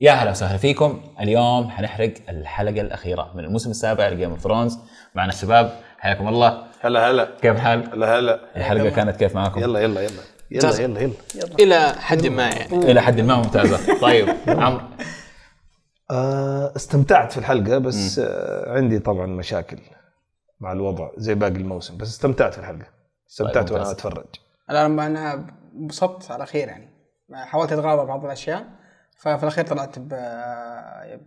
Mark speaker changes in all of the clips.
Speaker 1: يا هلا وسهلا فيكم اليوم حنحرق الحلقه الاخيره من الموسم السابع لجيم اوف ثرونز معنا الشباب حياكم الله هلا هلا كيف الحال؟ هلا هلا الحلقه يلا. كانت كيف معكم؟
Speaker 2: يلا يلا يلا يلا يلا يلا, يلا. الى حد ما يعني الى حد ما ممتازه طيب عمرو
Speaker 3: آه، استمتعت في الحلقه بس آه، عندي طبعا مشاكل مع الوضع زي باقي الموسم بس استمتعت في الحلقه استمتعت طيب، وانا اتفرج
Speaker 4: انا انبسطت على خير يعني حاولت اتغاضى بعض الاشياء ففي الاخير طلعت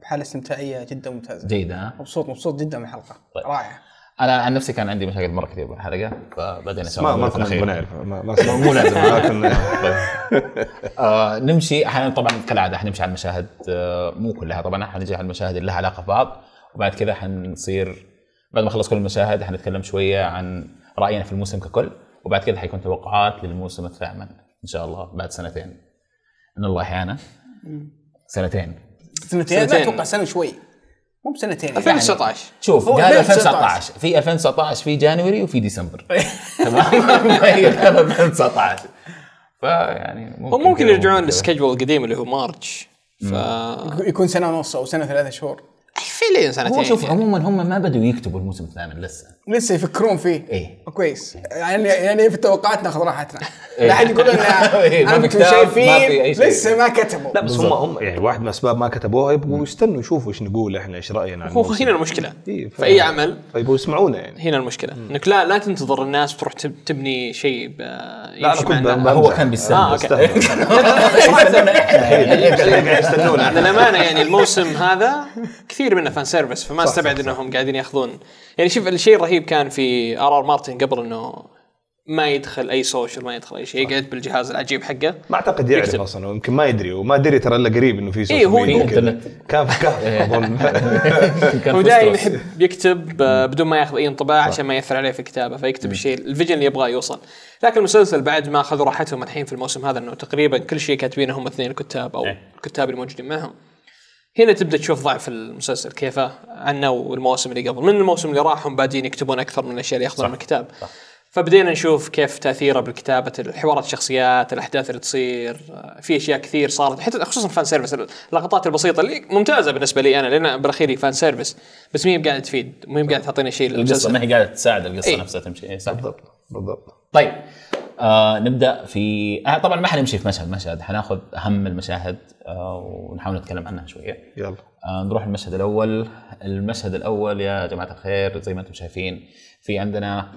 Speaker 4: بحاله استمتاعيه جدا ممتازه جيدة مبسوط مبسوط جدا من الحلقه طيب. رائعه
Speaker 1: انا عن نفسي كان عندي مشاكل مره كثير بالحلقه فبعدين ما ما كنا بنعرف مو لازم آه، نمشي احيانا طبعا كالعاده حنمشي على المشاهد آه، مو كلها طبعا حنجي على المشاهد اللي لها علاقه ببعض وبعد كذا حنصير بعد ما نخلص كل المشاهد حنتكلم شويه عن راينا في الموسم ككل وبعد كذا حيكون توقعات للموسم الثامن ان شاء الله بعد سنتين ان الله احيانا سنتين سنتين, ما اتوقع
Speaker 4: سنه شوي مو بسنتين 2019 يعني شوف قال 2019
Speaker 2: في
Speaker 1: 2019 في جانوري وفي ديسمبر
Speaker 4: تمام
Speaker 2: 2019 فيعني ممكن, ممكن يرجعون للسكجول القديم اللي هو مارتش ف...
Speaker 4: يكون سنه ونص او سنه ثلاثة شهور فيلين سنتين هو شوف عموما هم ما بدوا
Speaker 1: يكتبوا الموسم الثامن لسه
Speaker 4: لسه يفكرون فيه ايه كويس يعني يعني في توقعاتنا ناخذ راحتنا لا احد يقول لنا انا بكتب شايفين لسه ما كتبوا لا بس هم هم
Speaker 3: يعني واحد من اسباب ما كتبوها يبغوا يستنوا يشوفوا ايش نقول احنا ايش راينا هو هنا المشكله إيه في اي عمل
Speaker 2: يبغوا يسمعونا يعني هنا المشكله انك لا لا تنتظر الناس تروح تبني شيء لا انا كنت هو كان بيستنى استنونا احنا للامانه يعني الموسم هذا كثير من كله فان سيرفيس فما استبعد انهم قاعدين ياخذون يعني شوف الشيء الرهيب كان في ار ار مارتن قبل انه ما يدخل اي سوشيال ما يدخل اي شيء يقعد بالجهاز العجيب حقه ما اعتقد يعرف يكتب. اصلا
Speaker 3: ويمكن ما يدري وما دري ترى الا قريب انه في سوشيال إيه هو ميديا
Speaker 2: كان في كهف إيه. اظن هو دائما يحب يكتب آه، بدون ما ياخذ اي انطباع عشان ما ياثر عليه في الكتابه فيكتب الشيء الفيجن اللي يبغاه يوصل لكن المسلسل بعد ما اخذوا راحتهم الحين في الموسم هذا انه تقريبا كل شيء كاتبينه هم اثنين الكتاب او إيه. الكتاب الموجودين معهم هنا تبدا تشوف ضعف المسلسل كيف عنه والمواسم اللي قبل من الموسم اللي راح هم بادين يكتبون اكثر من الاشياء اللي ياخذونها من الكتاب صح. فبدينا نشوف كيف تاثيره بالكتابه حوارات الشخصيات الاحداث اللي تصير في اشياء كثير صارت حتى خصوصا فان سيرفيس اللقطات البسيطه اللي ممتازه بالنسبه لي انا لان بالاخير فان سيرفيس بس مين قاعد تفيد مين قاعد تعطيني شيء القصه ما هي
Speaker 1: قاعده تساعد القصه ايه؟ نفسها تمشي اي صح بالضبط بالضبط طيب آه نبدا في آه طبعا ما حنمشي في مشهد مشهد حناخذ اهم المشاهد آه ونحاول نتكلم عنها شويه يلا آه نروح المشهد الاول المشهد الاول يا جماعه الخير زي ما انتم شايفين في عندنا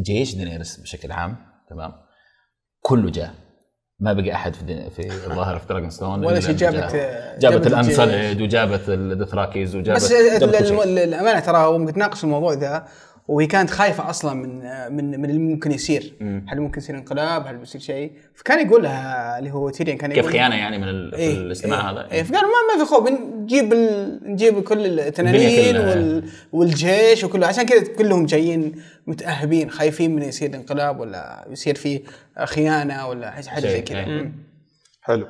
Speaker 1: الجيش دينيرس بشكل عام تمام كله جاء ما بقي احد في في الظاهر في دراجون ستون ولا شيء جابت جابت الانسلد وجابت الدثراكيز وجابت بس الامانه
Speaker 4: ترى هم بيتناقشوا الموضوع ذا وهي كانت خايفه اصلا من من من اللي ممكن يصير هل ممكن يصير انقلاب هل بيصير شيء فكان يقول لها اللي هو تيرين كان يقول كيف خيانه يعني
Speaker 1: من إيه الاستماع إيه هذا إيه.
Speaker 4: فقال ما ما في خوف نجيب ال... نجيب كل التنانين وال... والجيش وكله عشان كذا كلهم جايين متاهبين خايفين من يصير انقلاب ولا يصير في خيانه ولا حاجه زي كذا إيه.
Speaker 3: حلو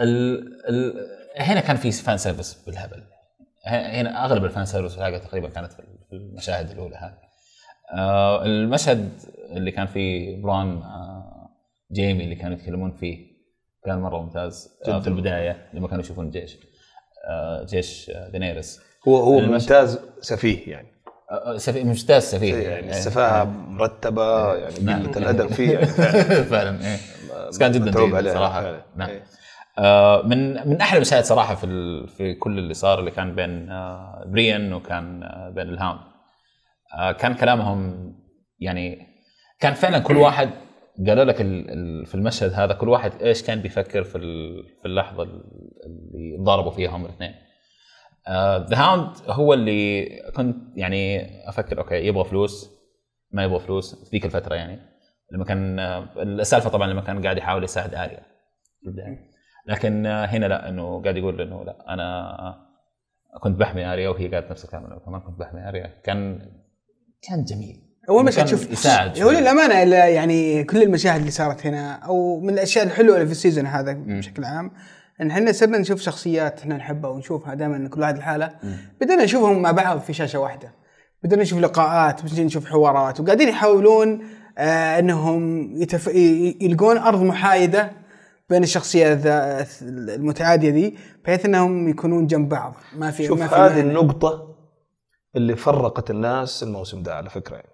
Speaker 1: ال... ال... هنا كان في فان سيرفيس بالهبل هنا اغلب الفان سيرفيس تقريبا كانت في المشاهد الاولى هذه آه، المشهد اللي كان فيه بران آه، جيمي اللي كانوا يتكلمون فيه كان مره ممتاز آه، جدا. في البدايه لما كانوا يشوفون الجيش جيش دينيرس هو هو ممتاز
Speaker 3: سفيه يعني
Speaker 1: سفيه ممتاز سفيه يعني, إيه، نعم. إيه، يعني السفاهه مرتبه يعني قله الادب فيه يعني فعلا, إيه. بس كان جدا جيد صراحه نعم من من احلى المشاهد صراحه في في كل اللي صار اللي كان بين بريان وكان بين الهاوند آه، كان كلامهم يعني كان فعلا كل واحد قالوا لك في المشهد هذا كل واحد ايش كان بيفكر في في اللحظه اللي ضربوا فيها هم الاثنين ذا آه، هاوند هو اللي كنت يعني افكر اوكي يبغى فلوس ما يبغى فلوس في ذيك الفتره يعني لما كان آه، السالفه طبعا لما كان قاعد يحاول يساعد اريا لكن هنا لا انه قاعد يقول انه لا انا كنت بحمي اريا وهي قالت نفس الكلام انا كمان كنت بحمي اريا كان كان جميل اول مشهد شوف يساعد هو للامانه
Speaker 4: يعني كل المشاهد اللي صارت هنا او من الاشياء الحلوه اللي في السيزون هذا م. بشكل عام ان احنا صرنا نشوف شخصيات احنا نحبها ونشوفها دائما كل واحد لحاله بدينا نشوفهم مع بعض في شاشه واحده بدينا نشوف لقاءات بدينا نشوف حوارات وقاعدين يحاولون آه انهم يتف... يلقون ارض محايده بين الشخصيات المتعاديه ذي بحيث انهم يكونون جنب بعض ما في شوف ما في هذه النقطه
Speaker 3: اللي فرقت الناس الموسم ده على فكره يعني.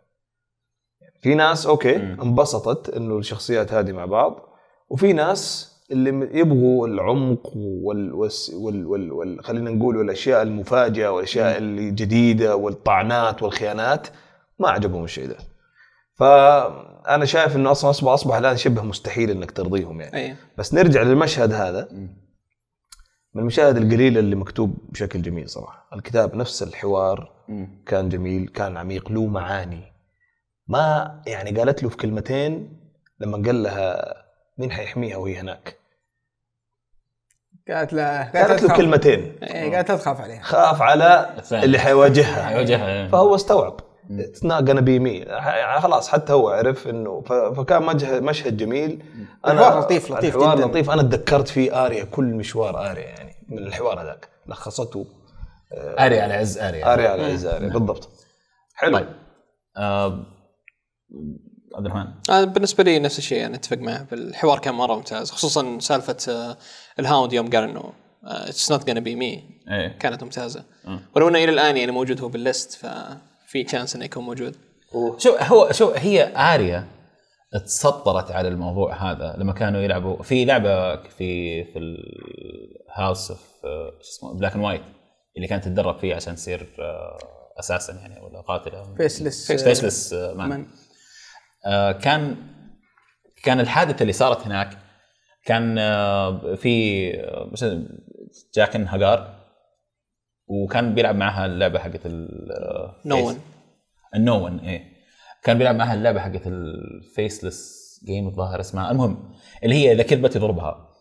Speaker 3: في ناس اوكي انبسطت انه الشخصيات هذه مع بعض وفي ناس اللي يبغوا العمق وال, وال, وال, وال خلينا نقول والاشياء المفاجئه والاشياء الجديده والطعنات والخيانات ما عجبهم الشيء ده. فانا شايف انه اصلا اصبح اصبح الان شبه مستحيل انك ترضيهم يعني أيه. بس نرجع للمشهد هذا من المشاهد القليله اللي مكتوب بشكل جميل صراحه الكتاب نفس الحوار كان جميل كان عميق له معاني ما يعني قالت له في كلمتين لما قال لها مين حيحميها وهي هناك
Speaker 4: قالت له قالت له
Speaker 3: كلمتين
Speaker 4: إيه، قالت لا تخاف عليها خاف
Speaker 3: على اللي حيواجهها حيواجهها إيه. فهو استوعب اتس نوت gonna بي مي خلاص حتى هو عرف انه فكان مشهد جميل انا الحوار لطيف لطيف الحوار جدا. لطيف انا تذكرت فيه اريا كل مشوار اريا يعني من الحوار هذاك لخصته اري على عز اري يعني. اري على
Speaker 1: عز اري نعم. بالضبط حلو طيب آه، عبد الرحمن
Speaker 2: انا بالنسبه لي نفس الشيء انا يعني اتفق معه الحوار كان مره ممتاز خصوصا سالفه آه، الهاوند يوم قال انه اتس آه، نوت gonna بي إيه. مي كانت ممتازه ولو انه الى الان يعني موجود هو بالليست ففي تشانس انه يكون موجود شو هو شو هي
Speaker 1: اريا تسطرت على الموضوع هذا لما كانوا يلعبوا في لعبه في في الهاوس اوف شو اسمه بلاك اند وايت اللي كانت تتدرب فيه عشان تصير آه، اساسا يعني ولا قاتله فيسلس فيسلس مان, كان كان الحادثه اللي صارت هناك كان آه، في آه، جاكن هاجار وكان بيلعب معها اللعبه حقت نو ون النو ون ايه كان بيلعب معها اللعبه حقت الفيسلس جيم الظاهر اسمها المهم اللي هي اذا كذبت يضربها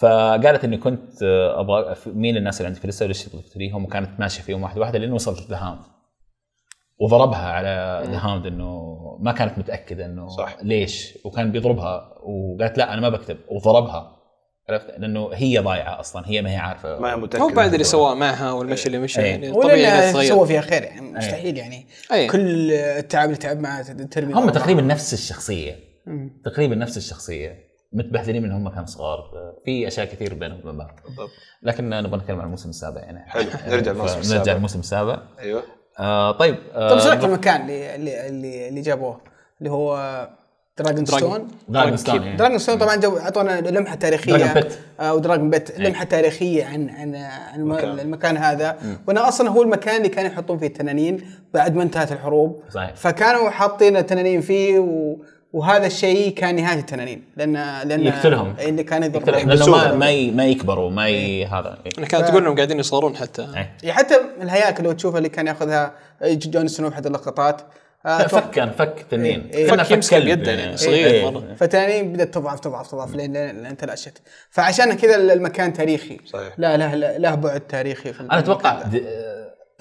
Speaker 1: فقالت اني كنت آه، ابغى مين الناس اللي عندي في لسه ليش تبغى وكانت ماشيه فيهم واحده واحده لين وصلت لهاند وضربها على دهاوند انه ما كانت متاكده انه صح. ليش وكان بيضربها وقالت لا انا ما بكتب وضربها عرفت لانه هي
Speaker 2: ضايعه اصلا هي ما هي عارفه ما هي متاكده هو بعد اللي سواه معها والمشي اللي مشى إيه. يعني إيه. طبيعي سوى فيها
Speaker 4: خير يعني إيه. مستحيل يعني أي. كل التعب اللي تعب معها هم تقريبا نفس الشخصيه
Speaker 1: تقريبا نفس الشخصيه متبهدلين من هم كانوا صغار في اشياء كثير بينهم وبين بعض لكن نبغى نتكلم عن الموسم السابع يعني حلو نرجع الموسم السابع نرجع الموسم السابع ايوه آه طيب آه طيب ايش رايك المكان
Speaker 4: اللي اللي اللي, اللي جابوه اللي هو دراجون ستون دراجون ستون دراجون ستون طبعا جو اعطونا لمحه تاريخيه دراجون آه، بيت او دراجون إيه. بيت لمحه تاريخيه عن عن, عن مكان. المكان هذا وانا اصلا هو المكان اللي كانوا يحطون فيه التنانين بعد ما انتهت الحروب صحيح. فكانوا حاطين التنانين فيه و وهذا الشيء كان نهايه التنانين لان لان يقتلهم إيه، اللي كان يقتلهم لانه ما ما
Speaker 1: ما يكبروا ما ي... إيه. هذا إيه. انا كانت تقول انهم قاعدين يصغرون حتى
Speaker 4: ايه. حتى الهياكل لو تشوفها اللي كان ياخذها جون سنو احد اللقطات آه، فك كان يعني، فك تنين إيه فك يمسك بيده يعني،, يعني صغير إيه مره إيه فتنانين بدات تضعف تضعف تضعف لين لين تلاشت فعشان كذا المكان تاريخي صحيح لا له له بعد تاريخي انا اتوقع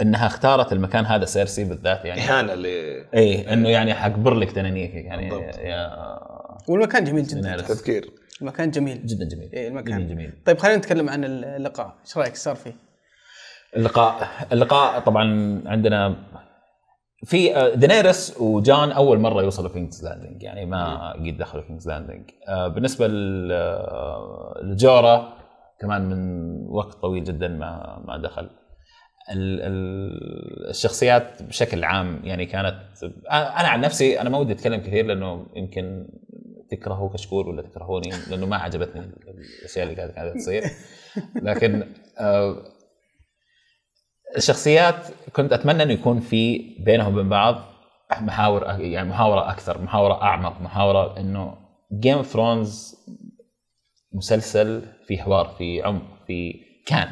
Speaker 1: انها اختارت المكان هذا سيرسي بالذات يعني اهانه ل اي انه يعني حكبر لك تنانيك يعني بالضبط. يا والمكان جميل جدا تذكير
Speaker 4: المكان جميل جدا جميل اي المكان جميل, جميل. طيب خلينا نتكلم عن اللقاء ايش رايك صار فيه؟
Speaker 1: اللقاء اللقاء طبعا عندنا في آه، دينيرس وجان اول مره يوصلوا كينجز لاندنج يعني ما قد دخلوا كينجز لاندنج آه، بالنسبه آه، لجورا كمان من وقت طويل جدا ما ما دخل الشخصيات بشكل عام يعني كانت انا عن نفسي انا ما ودي اتكلم كثير لانه يمكن تكرهوا كشكول ولا تكرهوني لانه ما عجبتني الاشياء اللي كانت قاعده تصير لكن آه، الشخصيات كنت اتمنى انه يكون في بينهم وبين بعض محاور يعني محاوره اكثر محاوره اعمق محاوره انه جيم اوف ثرونز مسلسل في حوار في عمق في كان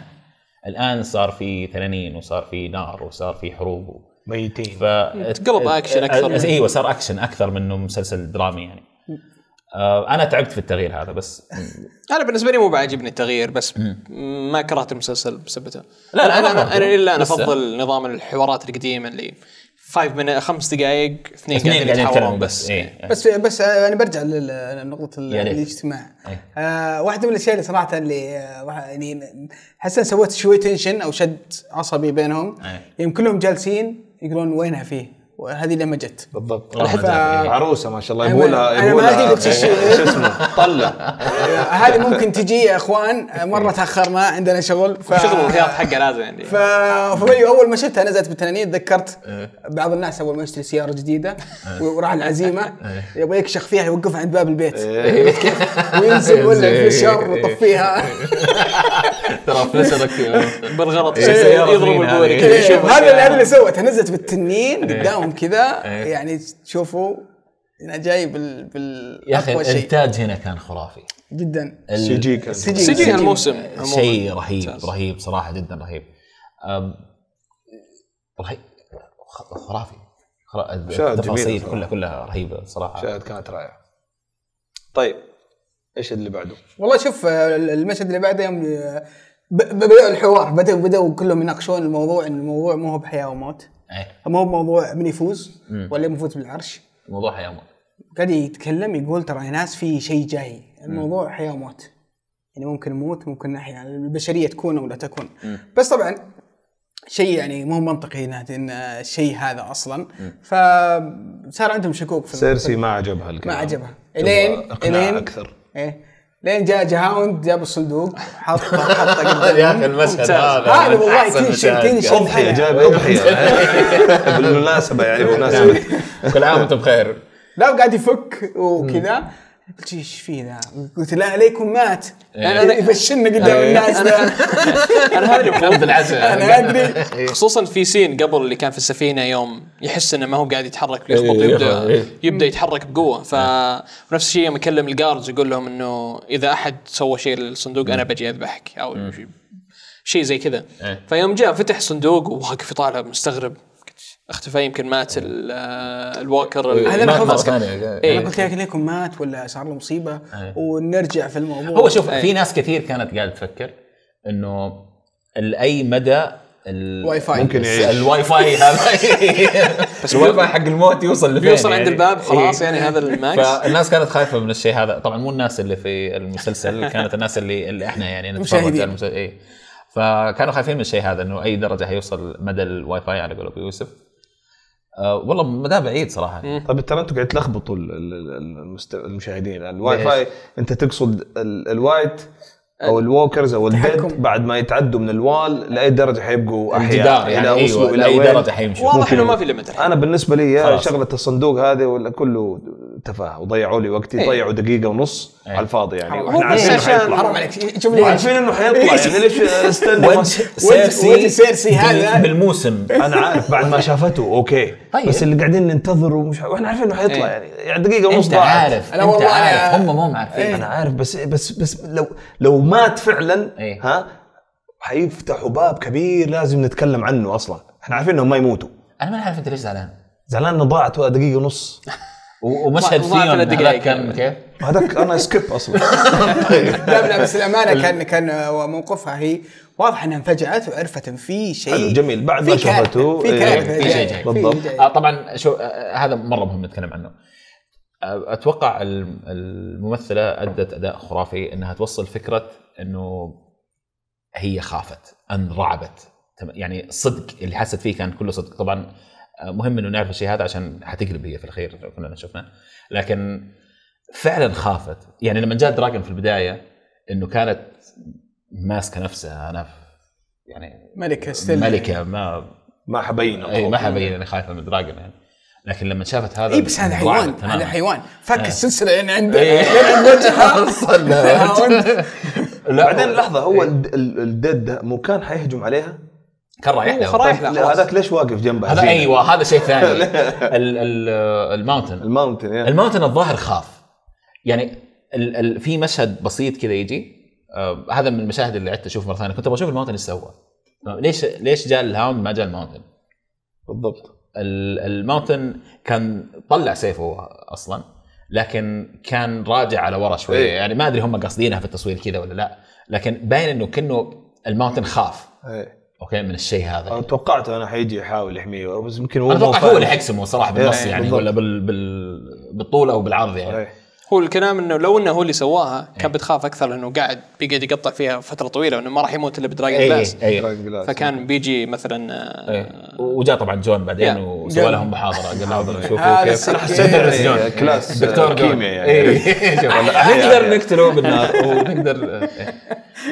Speaker 1: الان صار في تنانين وصار في نار وصار في حروب و... ميتين ف... تقلب اكشن اكثر ايوه صار اكشن اكثر منه مسلسل درامي يعني
Speaker 2: آه، انا تعبت في التغيير هذا بس انا بالنسبه لي مو بعاجبني التغيير بس ما كرهت المسلسل بسبته لا لا انا انا الا انا افضل نظام الحوارات القديمه اللي فايف من خمس دقائق اثنين قاعدين يتحاورون بس إيه. بس
Speaker 4: بس انا يعني برجع لنقطه الاجتماع إيه. آه واحده من الاشياء اللي صراحه اللي آه، يعني حسن سويت شوي تنشن او شد عصبي بينهم إيه. يوم يعني كلهم جالسين يقولون وينها فيه وهذه لما جت بالضبط ف... عروسه ما شاء الله يبغوا لها
Speaker 3: شو
Speaker 2: اسمه طلع
Speaker 4: هذه ممكن تجي يا اخوان مره تاخرنا عندنا شغل ف... شغل الخياط
Speaker 2: حقه لازم يعني ف...
Speaker 4: اول ما شفتها نزلت بالتنانين تذكرت إيه. بعض الناس اول ما يشتري سياره جديده إيه. وراح العزيمه إيه. يبغى يكشخ فيها يوقفها عند باب البيت وينزل ولا في الشر ويطفيها
Speaker 2: ترى فلسفك بالغلط يضرب البوري هذا اللي
Speaker 4: سوته نزلت بالتنين قدام عن كذا إيه. يعني تشوفوا انا جاي بال بال يا اخي الانتاج
Speaker 1: هنا كان خرافي جدا السي جي كان سي جي الموسم شيء رهيب رهيب صراحه جدا رهيب رهيب
Speaker 3: خرافي التفاصيل كلها كلها رهيبه صراحه شاهد كانت رائعه طيب ايش اللي بعده؟
Speaker 4: والله شوف المشهد اللي بعده يوم آه، بدأوا الحوار بدأوا بدأوا كلهم يناقشون الموضوع ان الموضوع مو هو بحياه وموت أيه. مو موضوع من يفوز مم. ولا يفوز بالعرش موضوع حياه وموت قاعد يتكلم يقول ترى يا ناس في شيء جاي الموضوع مم. حياه وموت يعني ممكن نموت ممكن نحيا البشريه تكون او لا تكون مم. بس طبعا شيء يعني مو منطقي ان الشيء هذا اصلا فصار عندهم شكوك في سيرسي ما
Speaker 3: عجبها الكلام ما عجبها
Speaker 4: الين الين اكثر ايه لين جاء جهاوند جاب الصندوق حط حط قدام يا اخي المشهد هذا هذا والله تنشد تنشد اضحيه جاب اضحيه
Speaker 3: بالمناسبه يعني نعم. بالمناسبه كل عام وانتم بخير
Speaker 4: لا قاعد يفك وكذا قلت ايش فيه ذا؟ قلت لا عليكم مات إيه. انا انا يفشلنا قدام إيه. الناس انا انا انا
Speaker 2: ادري إيه. خصوصا في سين قبل اللي كان في السفينه يوم يحس انه ما هو قاعد يتحرك يخبط يبدا يبدا يتحرك بقوه فنفس الشيء يوم يكلم الجاردز يقول لهم انه اذا احد سوى شيء للصندوق انا بجي اذبحك او شيء زي كذا فيوم جاء فتح صندوق وواقف يطالع مستغرب اختفى يمكن مات الوكر إيه، هذا ما خلاص انا إيه. قلت إيه.
Speaker 4: لك ليكم مات ولا صار له مصيبه أيه. ونرجع في الموضوع هو شوف أيه. في ناس
Speaker 2: كثير كانت قاعده تفكر
Speaker 1: انه لاي مدى الواي فاي ممكن يعيش الواي فاي هذا بس الواي فاي حق الموت يوصل لفين يوصل عند يعني؟ الباب خلاص يعني هذا الماكس فالناس كانت خايفه من الشيء هذا طبعا مو الناس اللي في المسلسل كانت الناس اللي, اللي احنا يعني نتفرج على المسلسل إيه. فكانوا خايفين من الشيء هذا انه اي درجه هيوصل مدى الواي فاي على قول ابو يوسف
Speaker 3: آه، والله ما بعيد صراحه طيب ترى انتم قاعد تلخبطوا المشاهدين يعني الواي فاي انت تقصد الوايت او الووكرز او الديد بعد ما يتعدوا من الوال لاي درجه حيبقوا احياء يعني الى إيه، وصلوا الى اي درجه حيمشوا واضح انه ما في ليمت انا بالنسبه لي شغله الصندوق هذه ولا كله تفاهه وضيعوا لي وقتي إيه. ضيعوا دقيقه ونص إيه. على الفاضي يعني واحنا أيوة. عارفين انه حيطلع حرام عليك شوف عارفين انه حيطلع يعني ليش استند سيرسي سيرسي هذا بالموسم انا عارف بعد ما شافته اوكي طيب. بس اللي قاعدين ننتظر ومش واحنا عارفين انه حيطلع إيه. يعني يعني دقيقه ونص انت عارف انت عارف هم مو عارفين إيه. انا عارف بس بس بس لو لو مات فعلا إيه. ها حيفتحوا باب كبير لازم نتكلم عنه اصلا احنا عارفين انهم ما يموتوا انا ما عارف انت ليش زعلان زعلان انه ضاعت دقيقه ونص ومشهد فيهم هذاك كان
Speaker 4: كيف؟ هذاك انا سكيب اصلا طيب. لا لا بس الامانه كان كان موقفها هي واضح انها انفجعت وعرفت ان في شيء جميل بعد ما شافته في إيه، في شيء بالضبط آه، طبعا
Speaker 1: شو آه، آه، هذا مره مهم نتكلم عنه اتوقع الممثله ادت اداء خرافي انها توصل فكره انه هي خافت ان رعبت يعني صدق اللي حست فيه كان كله صدق طبعا مهم انه نعرف الشيء هذا عشان حتقلب هي في الاخير كلنا شفناه لكن فعلا خافت يعني لما جاء دراجون في البدايه انه كانت ماسكه نفسها انا
Speaker 4: يعني ملكه ستيل ملكه
Speaker 1: ما ما حبين اي ما حبين يعني خايفه من دراجون يعني لكن لما شافت هذا اي بس هذا حيوان هذا حيوان فك آه. السلسله
Speaker 4: يعني عند وجهها
Speaker 3: لا بعدين لحظه هو الديد مو كان حيهجم عليها؟ كان رايح له رايح طيب، له هذاك ليش واقف جنبه هذا ايوه هذا شيء ثاني
Speaker 1: الماونتن الماونتن الماونتن الظاهر خاف يعني في مشهد بسيط كذا يجي آه هذا من المشاهد اللي عدت اشوفه مره ثانيه كنت ابغى اشوف الماونتن ايش سوى طيب، ليش ليش جاء الهاوند ما جاء الماونتن بالضبط الماونتن كان طلع سيفه اصلا لكن كان راجع على ورا شويه إيه. يعني ما ادري هم قاصدينها في التصوير كذا ولا لا لكن باين انه كانه الماونتن خاف إيه.
Speaker 3: اوكي من الشيء هذا توقعت انا حيجي يحاول يحميه بس يمكن
Speaker 1: هو انا هو اللي حيكسمه صراحه بالنص إيه، يعني ولا بال... بال... بالطول او بالعرض يعني أي.
Speaker 2: هو الكلام انه لو انه هو اللي سواها إيه. كان بتخاف اكثر لانه قاعد بيقعد يقطع فيها فتره طويله وانه ما راح يموت الا بدراجون بلاس أي أي فكان إيه. بيجي مثلا آه،
Speaker 1: أيه وجاء طبعا جون بعدين وسوى لهم محاضره قال لهم شوفوا كيف انا حسيت جون كلاس دكتور كيمياء يعني إيه. نقدر نقتله بالنار ونقدر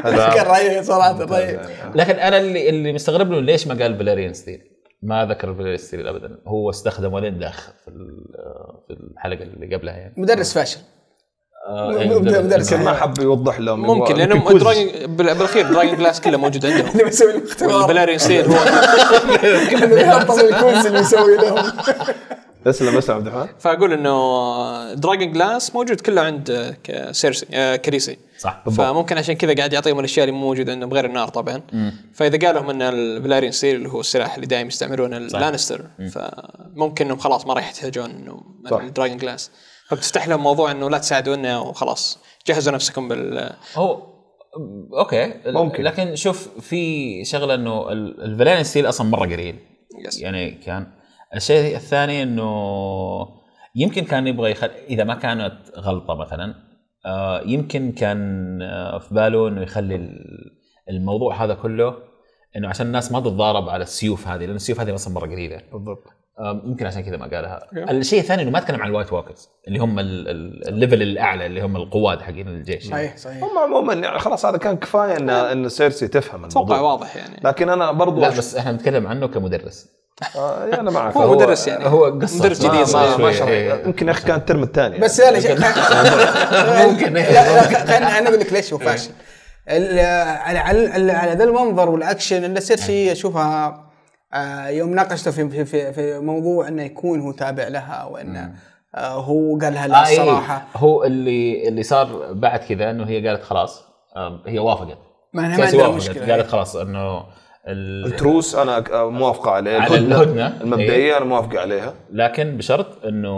Speaker 1: هذا كان رهيب
Speaker 4: صراحه رهيب يعني.
Speaker 1: لكن انا اللي اللي مستغرب له ليش ما قال بلارين ستيل ما ذكر فيستريل ابدا هو استخدم ولين داخ في الحلقه اللي قبلها يعني
Speaker 4: مدرس فاشل آه، إيه، مدرس ما حب
Speaker 3: يوضح لهم
Speaker 4: ممكن لانه
Speaker 2: بالاخير دراجون جلاس كله موجود عندهم اللي بيسوي الاختبار البلارين سيل هو كلهم اللي يسوي لهم تسلم بس عبد الرحمن فاقول انه دراجون جلاس موجود كله عند سيرسي آه، كريسي صح بالضبط. فممكن عشان كذا قاعد يعطيهم الاشياء اللي موجوده عندهم غير النار طبعا فاذا قال لهم ان الفلارين سيل اللي هو السلاح اللي دائما يستعملونه اللانستر فممكن انهم خلاص ما راح يحتاجون انه الدراجون جلاس فبتفتح لهم موضوع انه لا تساعدونا وخلاص جهزوا نفسكم بال
Speaker 1: هو اوكي ممكن لكن شوف في شغله انه الفلارين ستيل اصلا مره قليل يعني كان الشيء الثاني انه يمكن كان يبغى يخل... اذا ما كانت غلطه مثلا آه، يمكن كان آه، في باله انه يخلي الموضوع هذا كله انه عشان الناس ما تتضارب على السيوف هذه لان السيوف هذه اصلا مره قليله بالضبط آه، يمكن عشان كذا ما قالها yeah. الشيء الثاني انه ما تكلم عن الوايت ووكرز اللي هم الليفل
Speaker 3: الاعلى اللي هم القواد حقين الجيش صحيح صحيح هم عموما يعني خلاص هذا كان كفايه ان ان سيرسي تفهم الموضوع اتوقع واضح يعني لكن انا برضو لا بس احنا بنتكلم عنه كمدرس آه،
Speaker 4: يعني انا معك هو مدرس يعني هو قصه مدرس جديد ما, ما شاء الله
Speaker 3: يمكن يا اخي كان الترم الثاني بس يعني.
Speaker 4: ممكن انا اقول لك ليش هو إيه. فاشل على على على ذا المنظر والاكشن اللي سيرسي إيه. اشوفها آه، يوم ناقشته في في في موضوع انه يكون هو تابع لها وانه آه، هو قالها لا إيه. الصراحه
Speaker 1: هو اللي اللي صار بعد كذا انه هي قالت خلاص هي وافقت
Speaker 4: ما انا ما عندي مشكله قالت
Speaker 1: خلاص انه التروس انا موافقه عليه على الهدنه إيه. المبدئيه انا
Speaker 3: موافقه عليها
Speaker 1: لكن بشرط انه